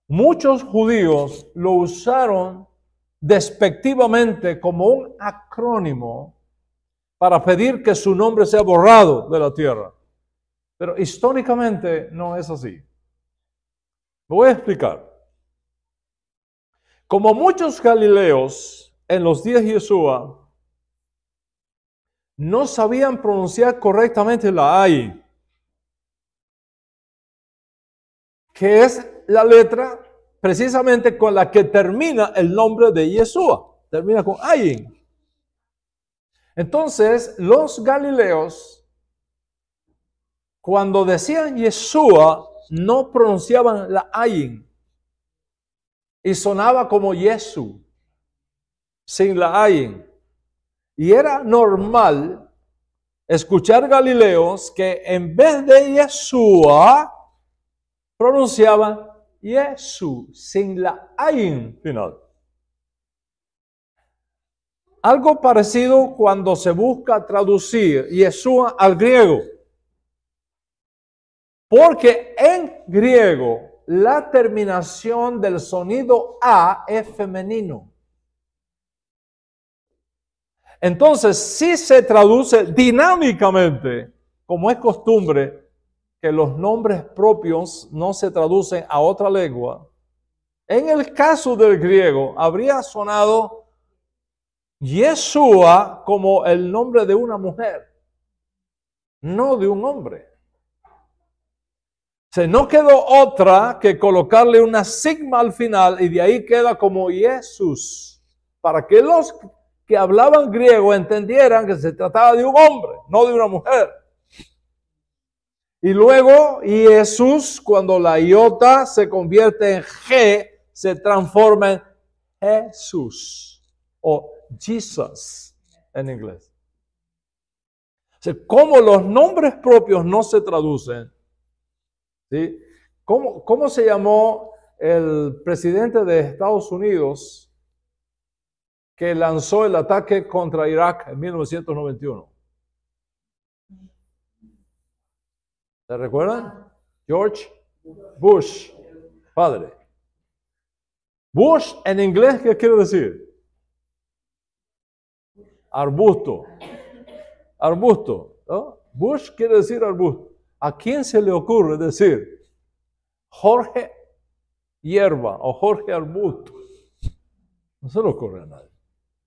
muchos judíos lo usaron despectivamente como un acrónimo para pedir que su nombre sea borrado de la tierra. Pero históricamente no es así. voy a explicar. Como muchos galileos en los días de Yeshua no sabían pronunciar correctamente la ay. que es la letra precisamente con la que termina el nombre de Yeshua, termina con Ayin. Entonces, los galileos, cuando decían Yeshua, no pronunciaban la Ayin y sonaba como Yesu, sin la Ayin. Y era normal escuchar galileos que en vez de Yeshua pronunciaba Yesu sin la ayin final. Algo parecido cuando se busca traducir Yeshua al griego. Porque en griego la terminación del sonido A es femenino. Entonces, si se traduce dinámicamente, como es costumbre, los nombres propios no se traducen a otra lengua, en el caso del griego habría sonado Yeshua como el nombre de una mujer, no de un hombre. Se no quedó otra que colocarle una sigma al final y de ahí queda como Jesús, para que los que hablaban griego entendieran que se trataba de un hombre, no de una mujer. Y luego, y Jesús, cuando la iota se convierte en G, se transforma en Jesús o Jesus en inglés. como los nombres propios no se traducen, ¿sí? ¿Cómo, ¿Cómo, se llamó el presidente de Estados Unidos que lanzó el ataque contra Irak en 1991? ¿Se recuerdan? George Bush, padre. Bush en inglés, ¿qué quiere decir? Arbusto. Arbusto. Bush quiere decir arbusto. ¿A quién se le ocurre decir Jorge Hierba o Jorge Arbusto? No se le ocurre a nadie.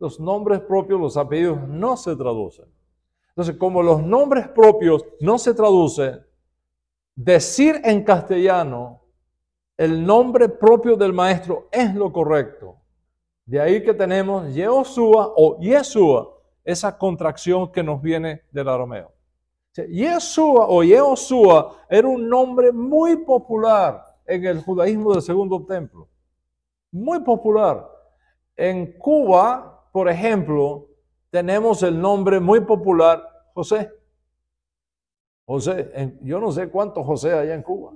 Los nombres propios, los apellidos no se traducen. Entonces, como los nombres propios no se traducen, decir en castellano el nombre propio del maestro es lo correcto. De ahí que tenemos Yehoshua o Yeshua, esa contracción que nos viene del aromeo. Yeshua o Yehoshua era un nombre muy popular en el judaísmo del segundo templo. Muy popular. En Cuba, por ejemplo, tenemos el nombre muy popular José. José, en, yo no sé cuántos José hay en Cuba.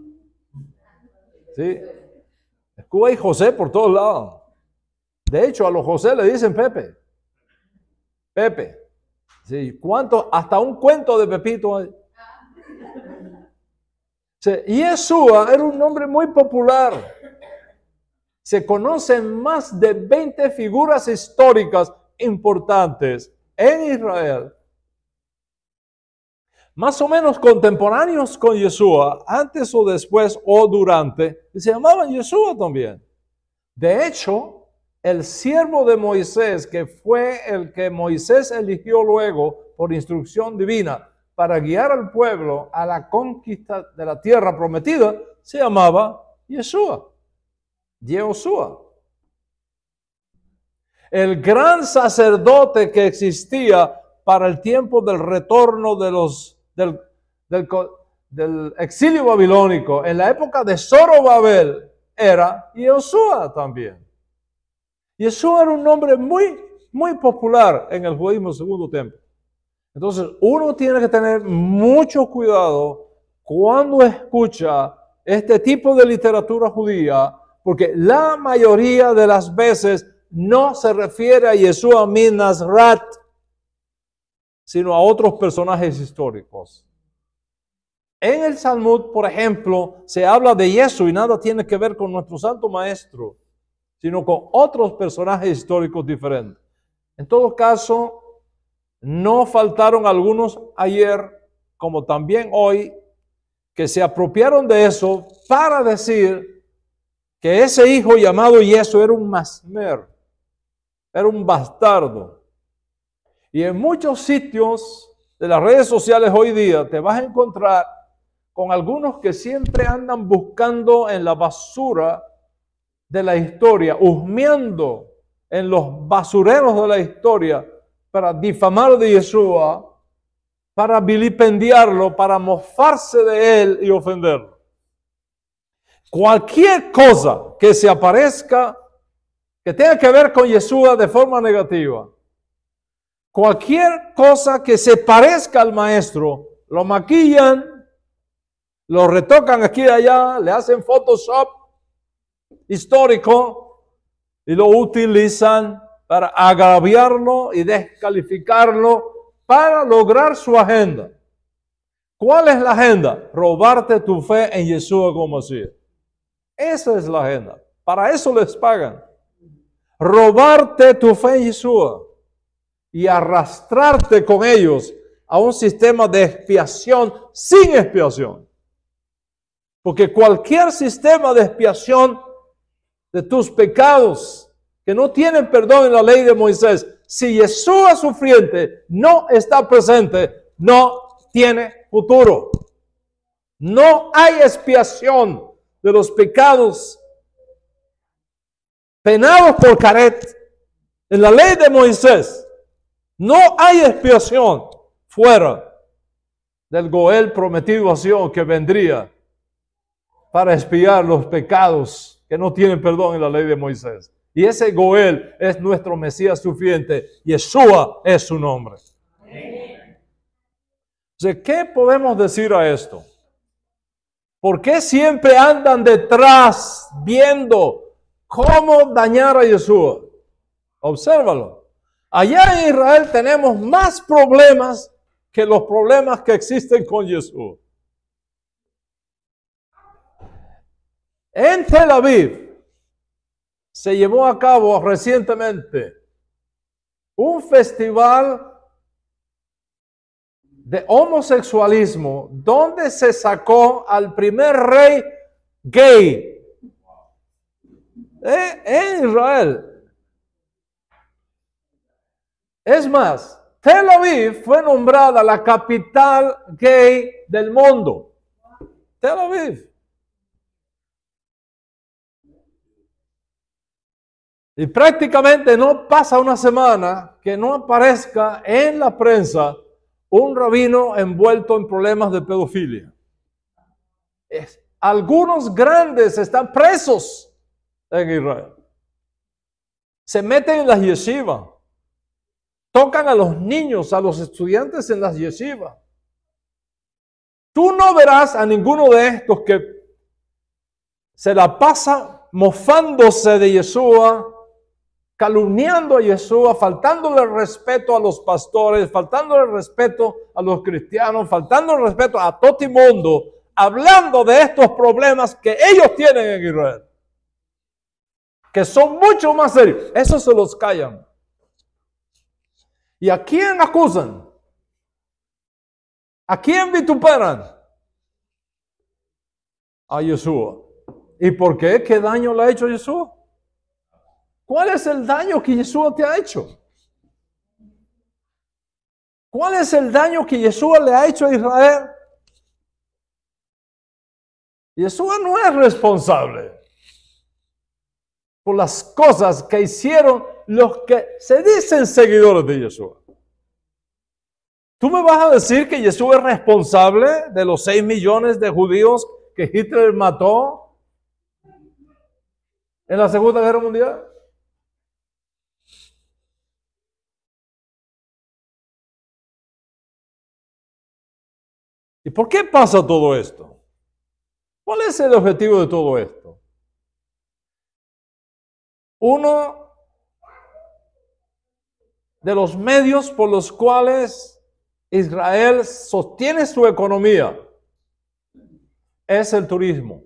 En Cuba hay José por todos lados. De hecho, a los José le dicen Pepe. Pepe. ¿Sí? ¿Cuántos? Hasta un cuento de Pepito hay. ¿Sí? era un nombre muy popular. Se conocen más de 20 figuras históricas importantes en Israel más o menos contemporáneos con Yeshua, antes o después o durante, se llamaban Yeshua también. De hecho, el siervo de Moisés, que fue el que Moisés eligió luego por instrucción divina para guiar al pueblo a la conquista de la tierra prometida, se llamaba Yeshua, Yehoshua. El gran sacerdote que existía para el tiempo del retorno de los del, exilio babilónico en la época de Babel era Yeshua también. Yeshua era un nombre muy, muy popular en el judaísmo del segundo templo. Entonces, uno tiene que tener mucho cuidado cuando escucha este tipo de literatura judía, porque la mayoría de las veces no se refiere a Yeshua Minasrat, sino a otros personajes históricos. En el Salmud, por ejemplo, se habla de Yeso y nada tiene que ver con nuestro santo maestro, sino con otros personajes históricos diferentes. En todo caso, no faltaron algunos ayer, como también hoy, que se apropiaron de eso para decir que ese hijo llamado Yeso era un masmer, era un bastardo. Y en muchos sitios de las redes sociales hoy día te vas a encontrar con algunos que siempre andan buscando en la basura de la historia, husmeando en los basureros de la historia para difamar de Yeshua, para vilipendiarlo, para mofarse de él y ofenderlo. Cualquier cosa que se aparezca, que tenga que ver con Yeshua de forma negativa, cualquier cosa que se parezca al maestro, lo maquillan, lo retocan aquí y allá, le hacen Photoshop histórico y lo utilizan para agraviarlo y descalificarlo para lograr su agenda. ¿Cuál es la agenda? Robarte tu fe en Yeshua como así. Esa es la agenda. Para eso les pagan. Robarte tu fe en Yeshua y arrastrarte con ellos a un sistema de expiación sin expiación. Porque cualquier sistema de expiación de tus pecados que no tienen perdón en la ley de Moisés, si Jesús sufriente no está presente, no tiene futuro. No hay expiación de los pecados penados por Caret en la ley de Moisés no hay expiación fuera del Goel prometido a Sion que vendría para expiar los pecados que no tienen perdón en la ley de Moisés. Y ese Goel es nuestro Mesías suficiente. Yeshua es su nombre. ¿De ¿Qué podemos decir a esto? ¿Por qué siempre andan detrás viendo cómo dañar a Yeshua? Obsérvalo. Allá en Israel tenemos más problemas que los problemas que existen con Jesús. En Tel Aviv se llevó a cabo recientemente un festival de homosexualismo donde se sacó al primer rey gay eh, en Israel. Es más, Tel Aviv fue nombrada la capital gay del mundo. Tel Aviv. Y prácticamente no pasa una semana que no aparezca en la prensa un rabino envuelto en problemas de pedofilia. algunos grandes están presos en Israel. Se meten en las yeshivas tocan a los niños, a los estudiantes en las yeshivas. Tú no verás a ninguno de estos que se la pasa mofándose de Yeshua, calumniando a Yeshua, faltándole respeto a los pastores, faltándole respeto a los cristianos, faltándole respeto a todo el mundo, hablando de estos problemas que ellos tienen en Israel, que son mucho más serios. Eso se los callan. ¿Y a quién acusan? ¿A quién vituperan? A Yeshua. ¿Y por qué? ¿Qué daño le ha hecho Yeshua? ¿Cuál es el daño que Yeshua te ha hecho? ¿Cuál es el daño que Yeshua le ha hecho a Israel? Yeshua no es responsable por las cosas que hicieron los que se dicen seguidores de Yeshua. ¿Tú me vas a decir que Yeshua es responsable de los 6 millones de judíos que Hitler mató en la Segunda Guerra Mundial? ¿Y por qué pasa todo esto? ¿Cuál es el objetivo de todo esto? Uno, de los medios por los cuales Israel sostiene su economía es el turismo.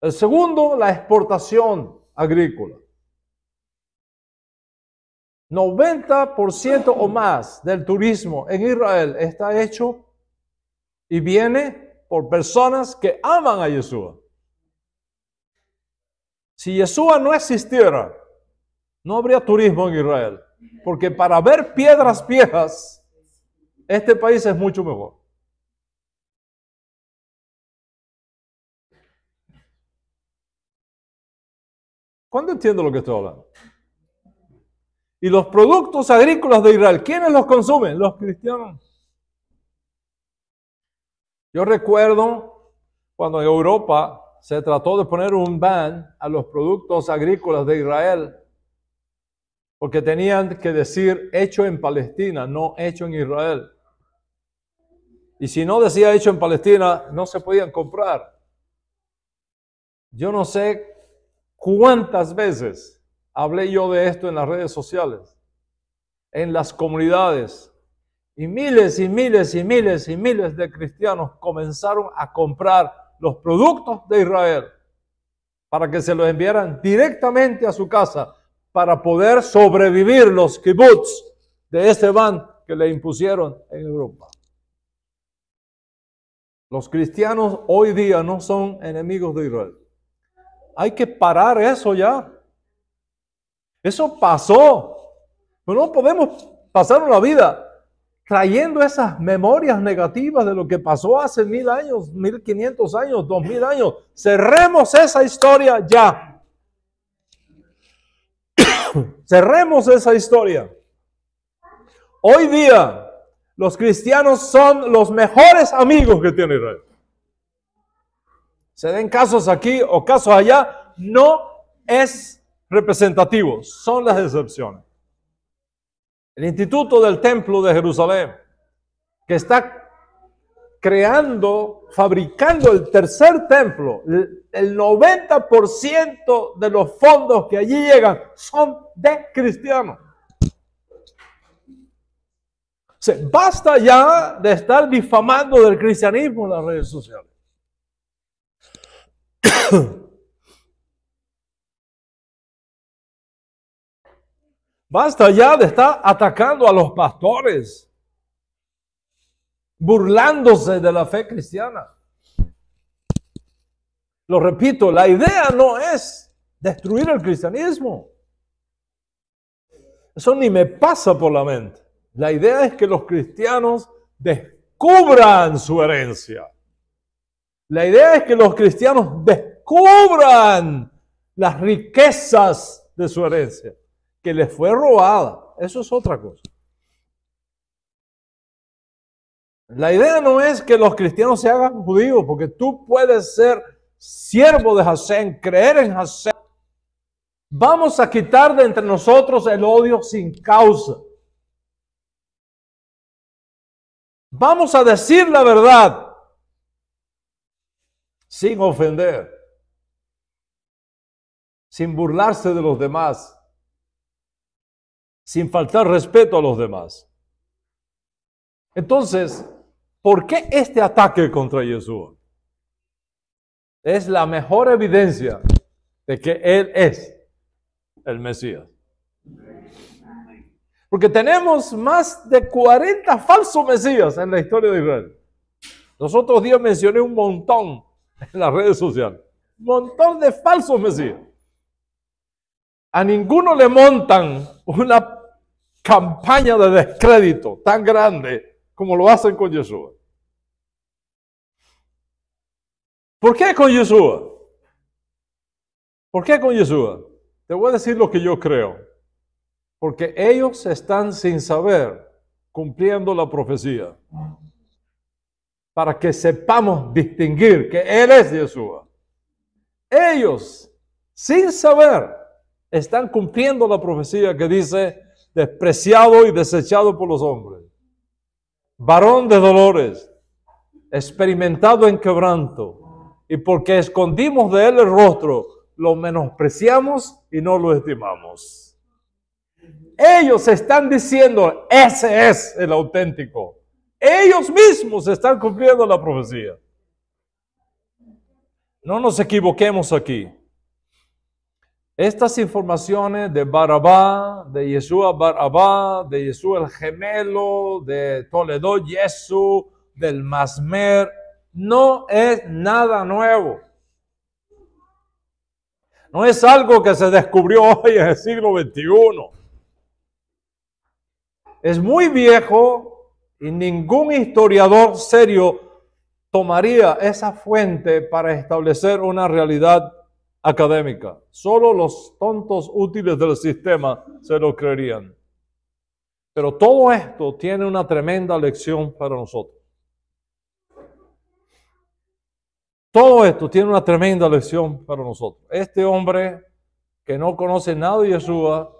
El segundo, la exportación agrícola. 90% o más del turismo en Israel está hecho y viene por personas que aman a Yeshua. Si Yeshua no existiera, no habría turismo en Israel. Porque para ver piedras viejas, este país es mucho mejor. ¿Cuándo entiendo lo que estoy hablando? Y los productos agrícolas de Israel, ¿quiénes los consumen? Los cristianos. Yo recuerdo cuando en Europa se trató de poner un ban a los productos agrícolas de Israel porque tenían que decir hecho en Palestina, no hecho en Israel. Y si no decía hecho en Palestina, no se podían comprar. Yo no sé cuántas veces hablé yo de esto en las redes sociales, en las comunidades. Y miles y miles y miles y miles de cristianos comenzaron a comprar los productos de Israel para que se los enviaran directamente a su casa para poder sobrevivir los kibbutz de ese ban que le impusieron en Europa. Los cristianos hoy día no son enemigos de Israel. Hay que parar eso ya. Eso pasó. Pero no podemos pasar una vida trayendo esas memorias negativas de lo que pasó hace mil años, mil quinientos años, dos mil años. Cerremos esa historia ya. Cerremos esa historia. Hoy día los cristianos son los mejores amigos que tiene Israel. Se den casos aquí o casos allá, no es representativo, son las excepciones. El Instituto del Templo de Jerusalén, que está creando, fabricando el tercer templo. El 90% de los fondos que allí llegan son de cristianos. O basta ya de estar difamando del cristianismo en las redes sociales. Basta ya de estar atacando a los pastores burlándose de la fe cristiana. Lo repito, la idea no es destruir el cristianismo. Eso ni me pasa por la mente. La idea es que los cristianos descubran su herencia. La idea es que los cristianos descubran las riquezas de su herencia, que les fue robada. Eso es otra cosa. La idea no es que los cristianos se hagan judíos, porque tú puedes ser siervo de Hashem, creer en Hashem. Vamos a quitar de entre nosotros el odio sin causa. Vamos a decir la verdad sin ofender, sin burlarse de los demás, sin faltar respeto a los demás. Entonces, ¿por qué este ataque contra Jesús? Es la mejor evidencia de que Él es el Mesías. Porque tenemos más de 40 falsos Mesías en la historia de Israel. Los otros días mencioné un montón en las redes sociales. Un montón de falsos Mesías. A ninguno le montan una campaña de descrédito tan grande como lo hacen con Yeshua. ¿Por qué con Yeshua? ¿Por qué con Yeshua? Te voy a decir lo que yo creo. Porque ellos están sin saber cumpliendo la profecía. Para que sepamos distinguir que Él es Jesús. Ellos, sin saber, están cumpliendo la profecía que dice, despreciado y desechado por los hombres varón de dolores, experimentado en quebranto, y porque escondimos de él el rostro, lo menospreciamos y no lo estimamos. Ellos están diciendo, ese es el auténtico. Ellos mismos están cumpliendo la profecía. No nos equivoquemos aquí. Estas informaciones de Barabá, de Yeshua Barabá, de Yeshua el gemelo, de Toledo Yesu, del Masmer, no es nada nuevo. No es algo que se descubrió hoy en el siglo XXI. Es muy viejo y ningún historiador serio tomaría esa fuente para establecer una realidad académica. Solo los tontos útiles del sistema se lo creerían. Pero todo esto tiene una tremenda lección para nosotros. Todo esto tiene una tremenda lección para nosotros. Este hombre que no conoce nada de Yeshua,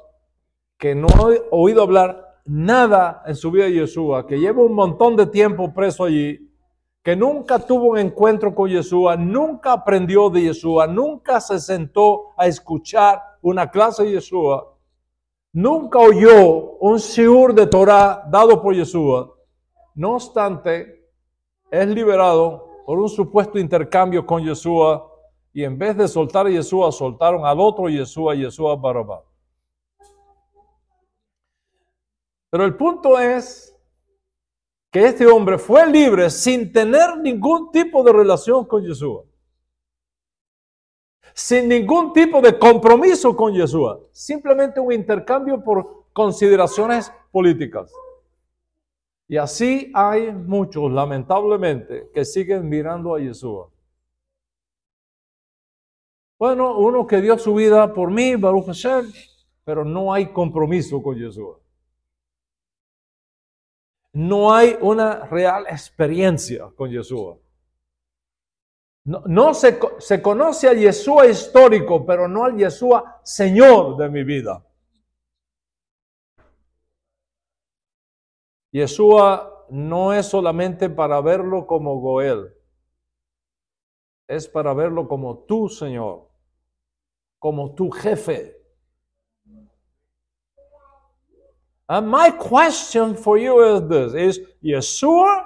que no ha oído hablar nada en su vida de Yeshua, que lleva un montón de tiempo preso allí, que nunca tuvo un encuentro con Yeshua, nunca aprendió de Yeshua, nunca se sentó a escuchar una clase de Yeshua, nunca oyó un shiur de Torah dado por Yeshua, no obstante, es liberado por un supuesto intercambio con Yeshua y en vez de soltar a Yeshua, soltaron al otro Yeshua, Yeshua Barabá. Pero el punto es que este hombre fue libre sin tener ningún tipo de relación con Yeshua. Sin ningún tipo de compromiso con Yeshua. Simplemente un intercambio por consideraciones políticas. Y así hay muchos, lamentablemente, que siguen mirando a Yeshua. Bueno, uno que dio su vida por mí, Baruch Hashem, pero no hay compromiso con Yeshua no hay una real experiencia con Yeshua. No, se, conoce a Yeshua histórico, pero no al Yeshua Señor de mi vida. Yeshua no es solamente para verlo como Goel, es para verlo como tu Señor, como tu jefe, Uh, my question for you is this Is Yeshua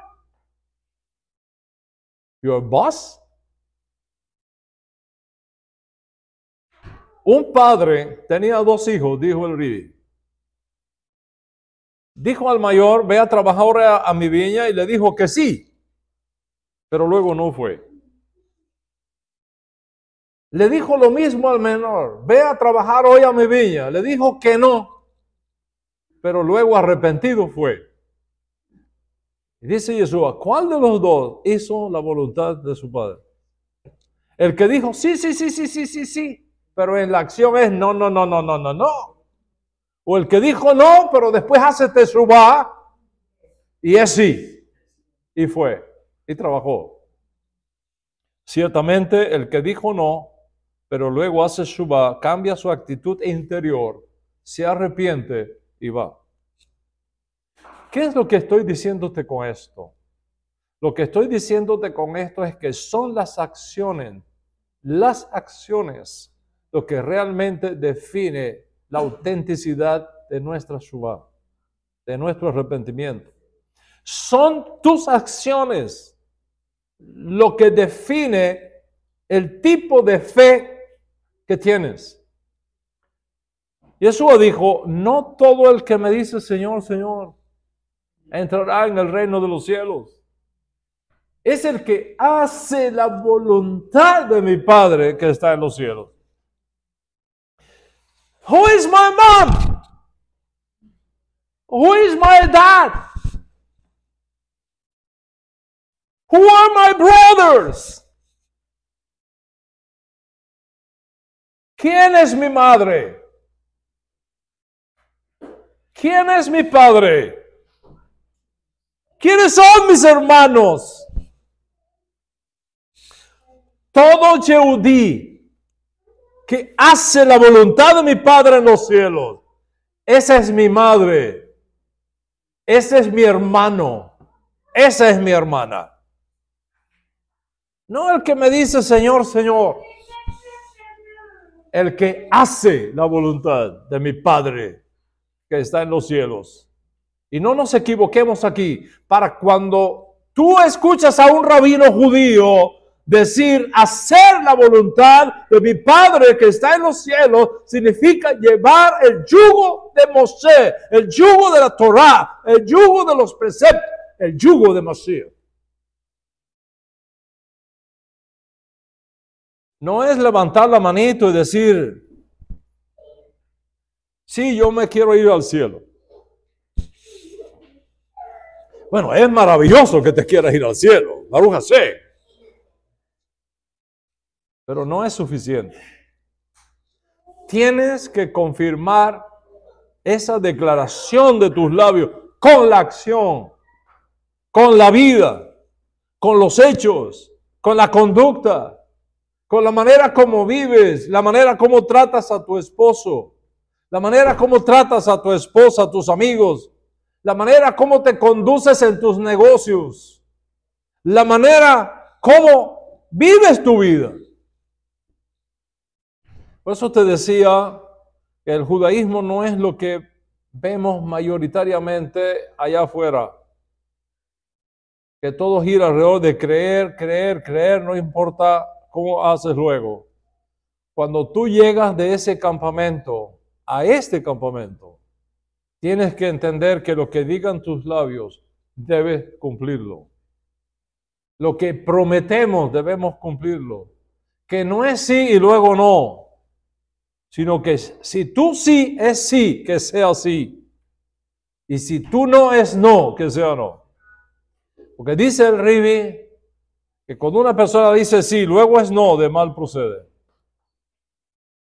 your boss? Un padre tenía dos hijos, dijo el Rivi. Dijo al mayor, ve a trabajar hoy a mi viña y le dijo que sí, pero luego no fue. Le dijo lo mismo al menor, ve a trabajar hoy a mi viña, le dijo que no, pero luego arrepentido fue. Y dice Yeshua, ¿cuál de los dos hizo la voluntad de su padre? El que dijo, sí, sí, sí, sí, sí, sí, sí, pero en la acción es no, no, no, no, no, no, no. O el que dijo no, pero después hace tesubá y es sí. Y fue, y trabajó. Ciertamente, el que dijo no, pero luego hace suba, cambia su actitud interior, se arrepiente ¿Qué es lo que estoy diciéndote con esto? Lo que estoy diciéndote con esto es que son las acciones, las acciones, lo que realmente define la autenticidad de nuestra Shubá, de nuestro arrepentimiento. Son tus acciones lo que define el tipo de fe que tienes. Yeshua dijo, no todo el que me dice Señor, Señor, entrará en el reino de los cielos. Es el que hace la voluntad de mi Padre que está en los cielos. Who is my mom? Who is my dad? Who are my brothers? ¿Quién es mi madre? ¿Quién es mi padre? ¿Quiénes son mis hermanos? Todo Yehudí que hace la voluntad de mi Padre en los cielos, esa es mi madre, ese es mi hermano, esa es mi hermana. No el que me dice Señor, Señor, el que hace la voluntad de mi Padre que está en los cielos. Y no nos equivoquemos aquí, para cuando tú escuchas a un rabino judío decir hacer la voluntad de mi Padre que está en los cielos, significa llevar el yugo de Moshe, el yugo de la Torá, el yugo de los preceptos, el yugo de Moshe. No es levantar la manito y decir, Sí, yo me quiero ir al cielo. Bueno, es maravilloso que te quieras ir al cielo, Maruja. sé. Pero no es suficiente. Tienes que confirmar esa declaración de tus labios con la acción, con la vida, con los hechos, con la conducta, con la manera como vives, la manera como tratas a tu esposo, la manera como tratas a tu esposa, a tus amigos, la manera como te conduces en tus negocios, la manera como vives tu vida. Por eso te decía, el judaísmo no es lo que vemos mayoritariamente allá afuera. Que todo gira alrededor de creer, creer, creer, no importa cómo haces luego. Cuando tú llegas de ese campamento, a este campamento. Tienes que entender que lo que digan tus labios debes cumplirlo. Lo que prometemos debemos cumplirlo. Que no es sí y luego no, sino que si tú sí es sí, que sea sí. Y si tú no es no, que sea no. Porque dice el Ribi que cuando una persona dice sí, luego es no, de mal procede.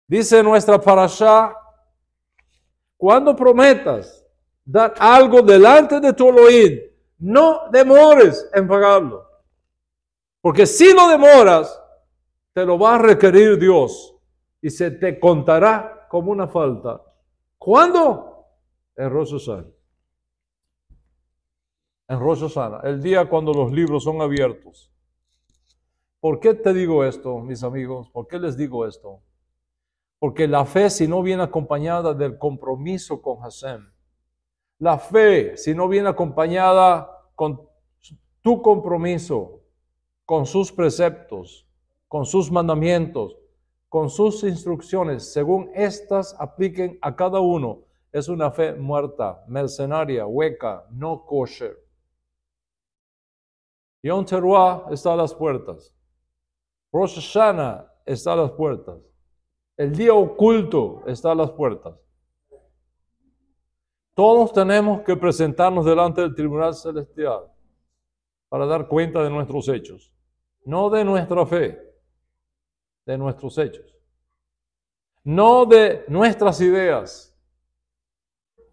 Dice nuestra parasha cuando prometas dar algo delante de tu Elohim, no demores en pagarlo. Porque si no demoras, te lo va a requerir Dios y se te contará como una falta. ¿Cuándo? En Rosh sana. En Rosh sana. el día cuando los libros son abiertos. ¿Por qué te digo esto, mis amigos? ¿Por qué les digo esto? Porque la fe, si no viene acompañada del compromiso con Hashem, la fe, si no viene acompañada con tu compromiso, con sus preceptos, con sus mandamientos, con sus instrucciones, según éstas apliquen a cada uno, es una fe muerta, mercenaria, hueca, no kosher. Yon Teruah está a las puertas. Rosh Hashanah está a las puertas. El día oculto está a las puertas. Todos tenemos que presentarnos delante del tribunal celestial para dar cuenta de nuestros hechos, no de nuestra fe, de nuestros hechos, no de nuestras ideas,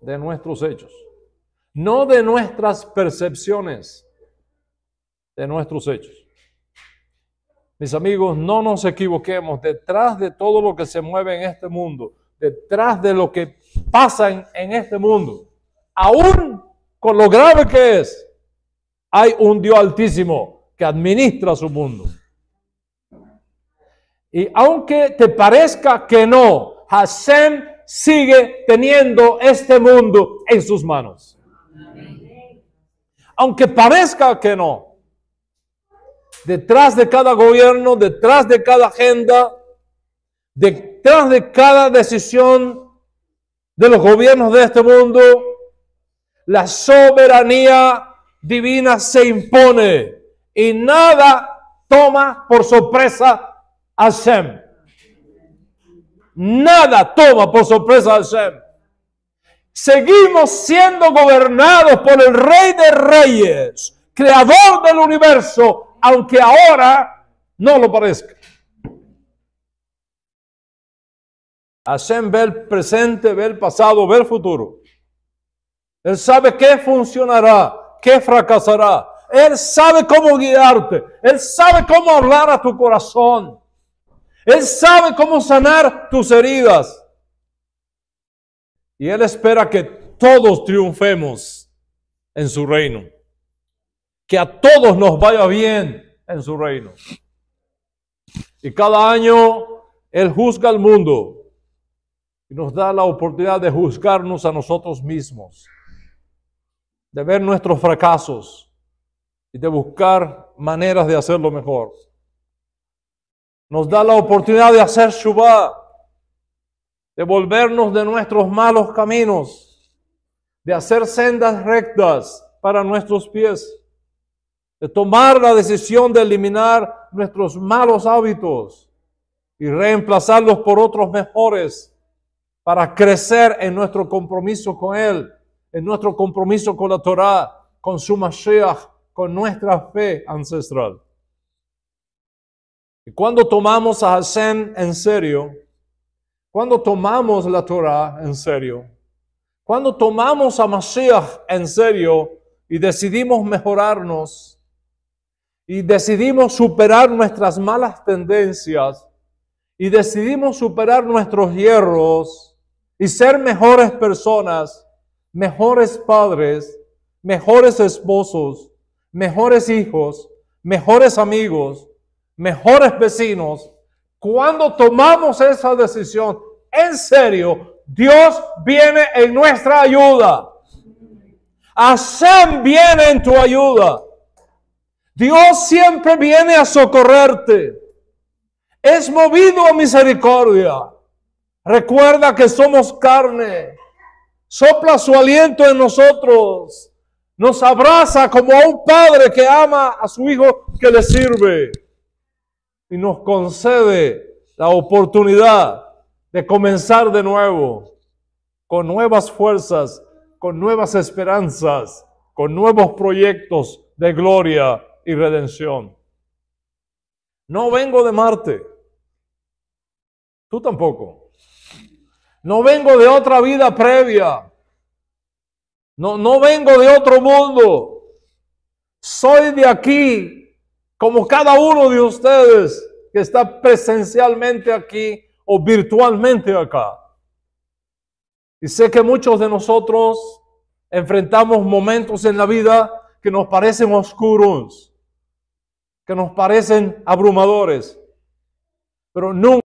de nuestros hechos, no de nuestras percepciones, de nuestros hechos. Mis amigos, no nos equivoquemos. Detrás de todo lo que se mueve en este mundo, detrás de lo que pasa en, este mundo, aún con lo grave que es, hay un Dios altísimo que administra su mundo. Y aunque te parezca que no, Hashem sigue teniendo este mundo en sus manos. Aunque parezca que no. Detrás de cada gobierno, detrás de cada agenda, detrás de cada decisión de los gobiernos de este mundo, la soberanía divina se impone y nada toma por sorpresa a Shem. Nada toma por sorpresa a Shem. Seguimos siendo gobernados por el Rey de Reyes, creador del universo, aunque ahora no lo parezca. Hacen ver el presente, ver el pasado, ver futuro. Él sabe qué funcionará, qué fracasará. Él sabe cómo guiarte. Él sabe cómo hablar a tu corazón. Él sabe cómo sanar tus heridas. Y Él espera que todos triunfemos en su reino que a todos nos vaya bien en su reino. Y cada año Él juzga al mundo y nos da la oportunidad de juzgarnos a nosotros mismos, de ver nuestros fracasos y de buscar maneras de hacerlo mejor. Nos da la oportunidad de hacer Shubá, de volvernos de nuestros malos caminos, de hacer sendas rectas para nuestros pies de tomar la decisión de eliminar nuestros malos hábitos y reemplazarlos por otros mejores para crecer en nuestro compromiso con Él, en nuestro compromiso con la Torah, con su Mashiach, con nuestra fe ancestral. Y cuando tomamos a Hashem en serio, cuando tomamos la Torah en serio, cuando tomamos a Mashiach en serio y decidimos mejorarnos, y decidimos superar nuestras malas tendencias y decidimos superar nuestros hierros y ser mejores personas, mejores padres, mejores esposos, mejores hijos, mejores amigos, mejores vecinos, cuando tomamos esa decisión, en serio, Dios viene en nuestra ayuda. Hacen bien en tu ayuda. Dios siempre viene a socorrerte. Es movido a misericordia. Recuerda que somos carne. Sopla su aliento en nosotros. Nos abraza como a un padre que ama a su hijo que le sirve. Y nos concede la oportunidad de comenzar de nuevo, con nuevas fuerzas, con nuevas esperanzas, con nuevos proyectos de gloria y redención. No vengo de Marte. Tú tampoco. No vengo de otra vida previa. No, no vengo de otro mundo. Soy de aquí, como cada uno de ustedes que está presencialmente aquí o virtualmente acá. Y sé que muchos de nosotros enfrentamos momentos en la vida que nos parecen oscuros que nos parecen abrumadores, pero nunca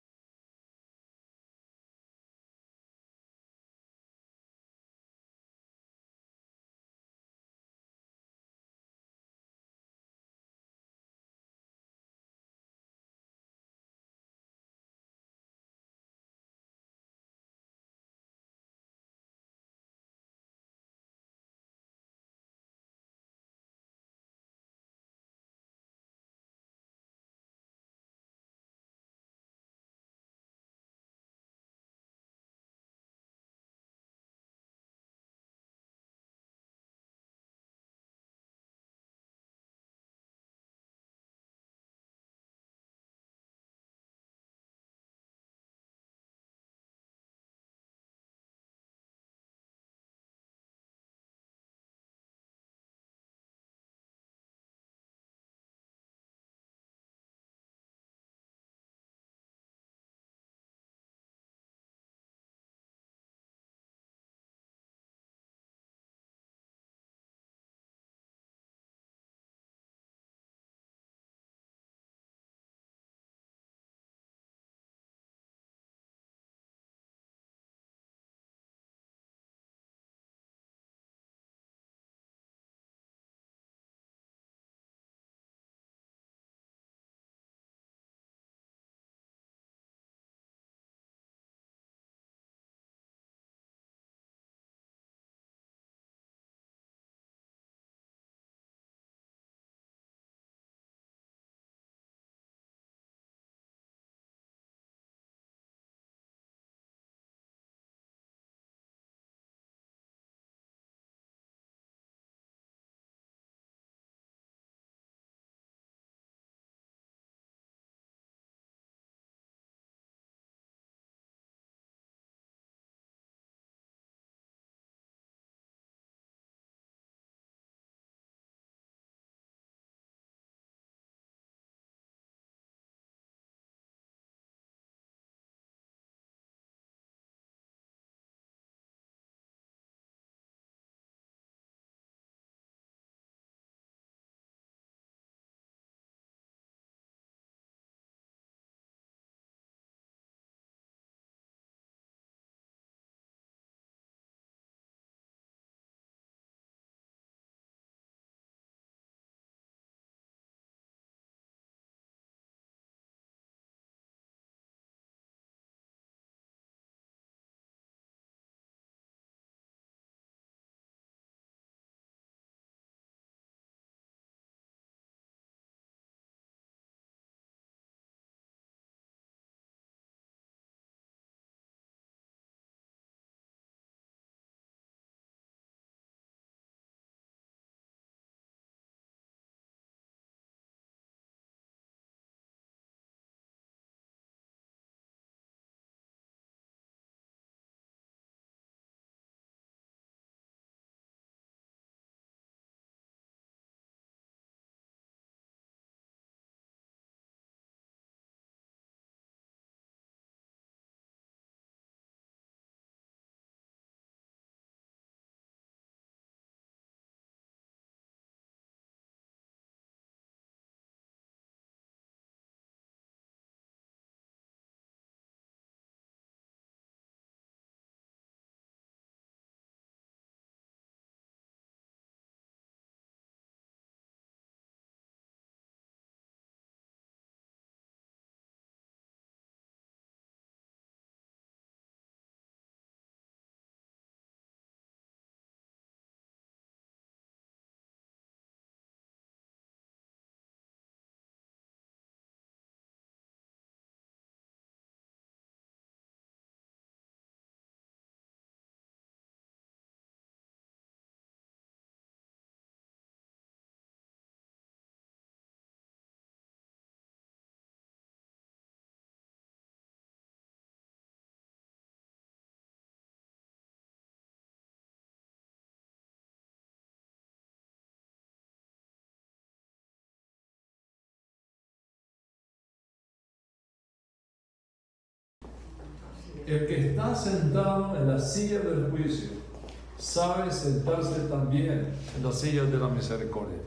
el que está sentado en la silla del juicio sabe sentarse también en la silla de la misericordia.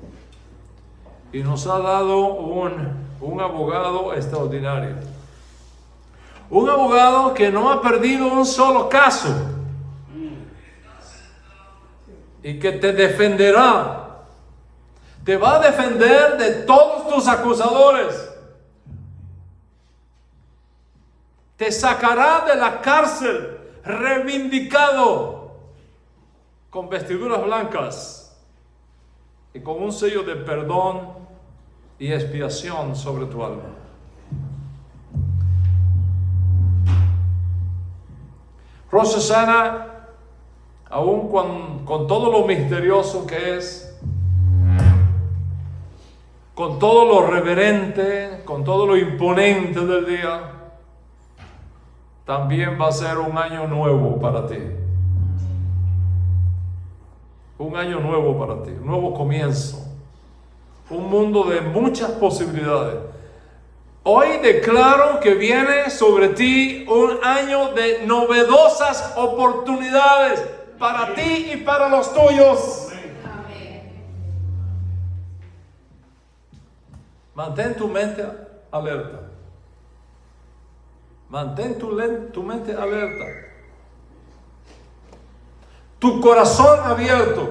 Y nos ha dado un, un abogado extraordinario. Un abogado que no ha perdido un solo caso. Y que te defenderá. Te va a defender de todos tus acusadores te sacará de la cárcel reivindicado con vestiduras blancas y con un sello de perdón y expiación sobre tu alma. sana, aún con todo lo misterioso que es, con todo lo reverente, con todo lo imponente del día, también va a ser un año nuevo para ti. Un año nuevo para ti, un nuevo comienzo. Un mundo de muchas posibilidades. Hoy declaro que viene sobre ti un año de novedosas oportunidades para ti y para los tuyos. Mantén tu mente alerta. Mantén tu, mente alerta. Tu corazón abierto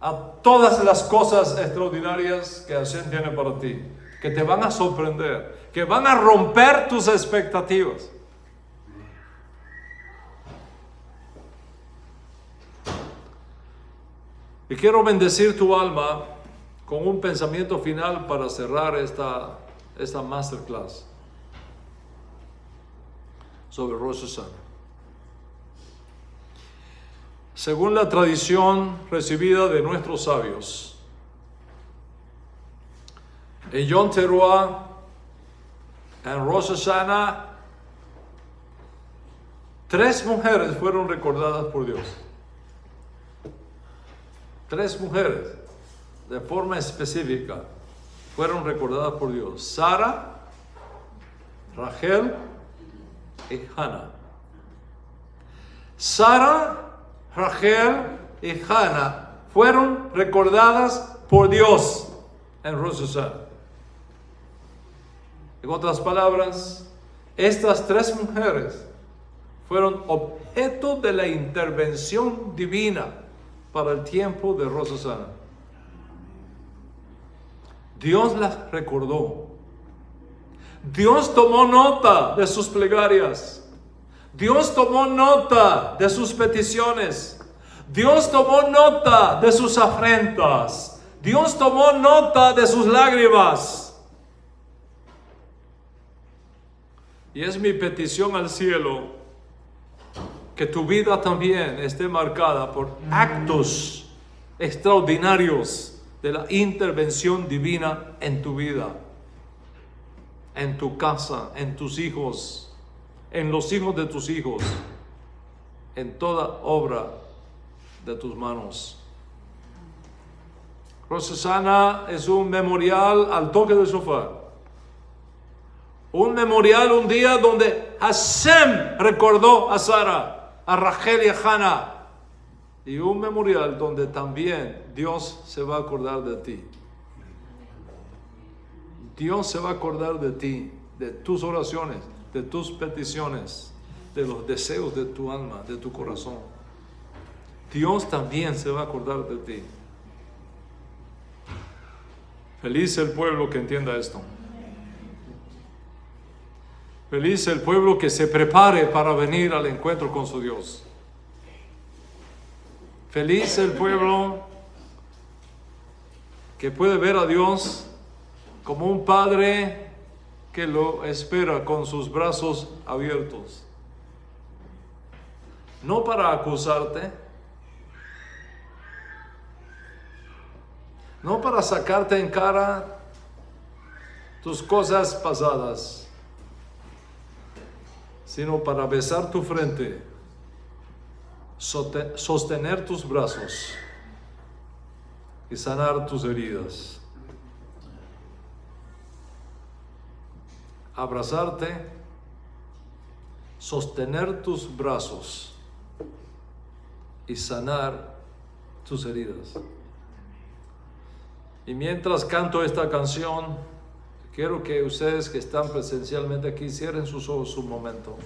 a todas las cosas extraordinarias que Hashem tiene para ti, que te van a sorprender, que van a romper tus expectativas. Y quiero bendecir tu alma con un pensamiento final para cerrar esta, esta masterclass sobre Rosh Según la tradición recibida de nuestros sabios, en Yom Teruah, en Rosh tres mujeres fueron recordadas por Dios. Tres mujeres, de forma específica, fueron recordadas por Dios. Sara, Rachel y Sara, Rachel y Hannah fueron recordadas por Dios en Rosasana. En otras palabras, estas tres mujeres fueron objeto de la intervención divina para el tiempo de Rosasana. Dios las recordó Dios tomó nota de sus plegarias. Dios tomó nota de sus peticiones. Dios tomó nota de sus afrentas. Dios tomó nota de sus lágrimas. Y es mi petición al cielo que tu vida también esté marcada por actos extraordinarios de la intervención divina en tu vida en tu casa, en tus hijos, en los hijos de tus hijos, en toda obra de tus manos. Rosasana es un memorial al toque del sofá. Un memorial un día donde Hashem recordó a Sara, a Rachel y a Hannah. Y un memorial donde también Dios se va a acordar de ti. Dios se va a acordar de ti, de tus oraciones, de tus peticiones, de los deseos de tu alma, de tu corazón. Dios también se va a acordar de ti. Feliz el pueblo que entienda esto. Feliz el pueblo que se prepare para venir al encuentro con su Dios. Feliz el pueblo que puede ver a Dios como un padre que lo espera con sus brazos abiertos. No para acusarte, no para sacarte en cara tus cosas pasadas, sino para besar tu frente, sostener tus brazos y sanar tus heridas. abrazarte, sostener tus brazos y sanar tus heridas. Y mientras canto esta canción, quiero que ustedes que están presencialmente aquí cierren sus ojos un momento.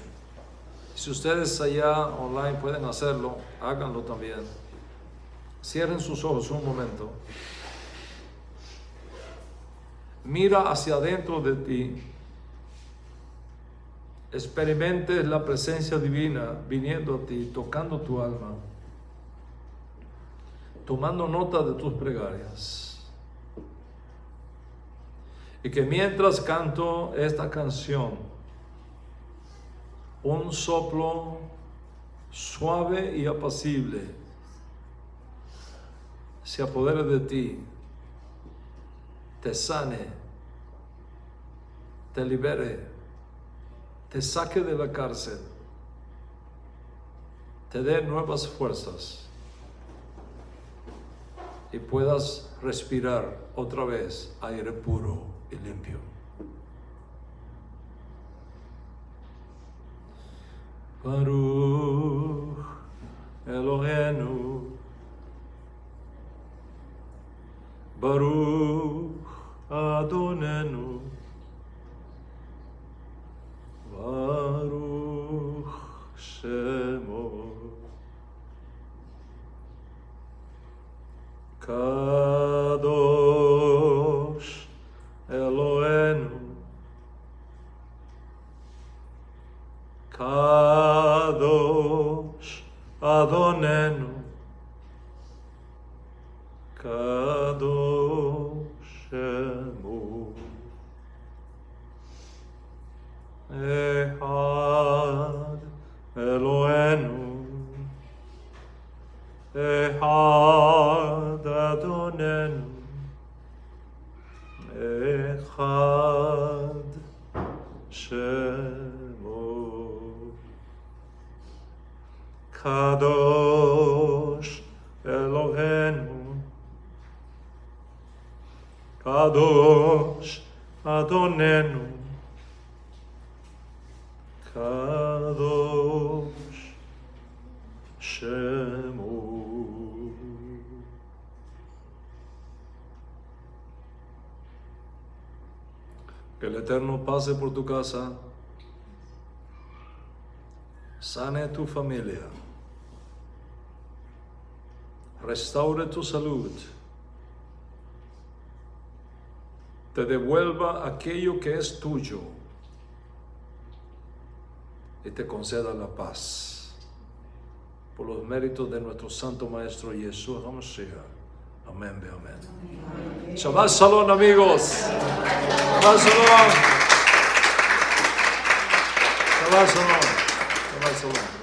Si ustedes allá online pueden hacerlo, háganlo también. Cierren sus ojos un momento. Mira hacia adentro de ti experimentes la presencia divina viniendo a ti, tocando tu alma, tomando nota de tus plegarias. Y que mientras canto esta canción, un soplo suave y apacible se apodere de ti, te sane, te libere te saque de la cárcel, te dé nuevas fuerzas y puedas respirar otra vez aire puro y limpio. Baruch Elohenu Baruch Adonenu Κάτω, Σεμο, Καδος Ελοένο, Αδονένο. אחד שמו קדוש אלוהינו קדוש אדוננו קדוש Eterno pase por tu casa, sane tu familia, restaure tu salud, te devuelva aquello que es tuyo y te conceda la paz por los méritos de nuestro Santo Maestro Jesús Hamashiach. Amén, ve amén. Shabbat shalom, amigos. Shabbat shalom. Shabbat shalom. Shabbat shalom.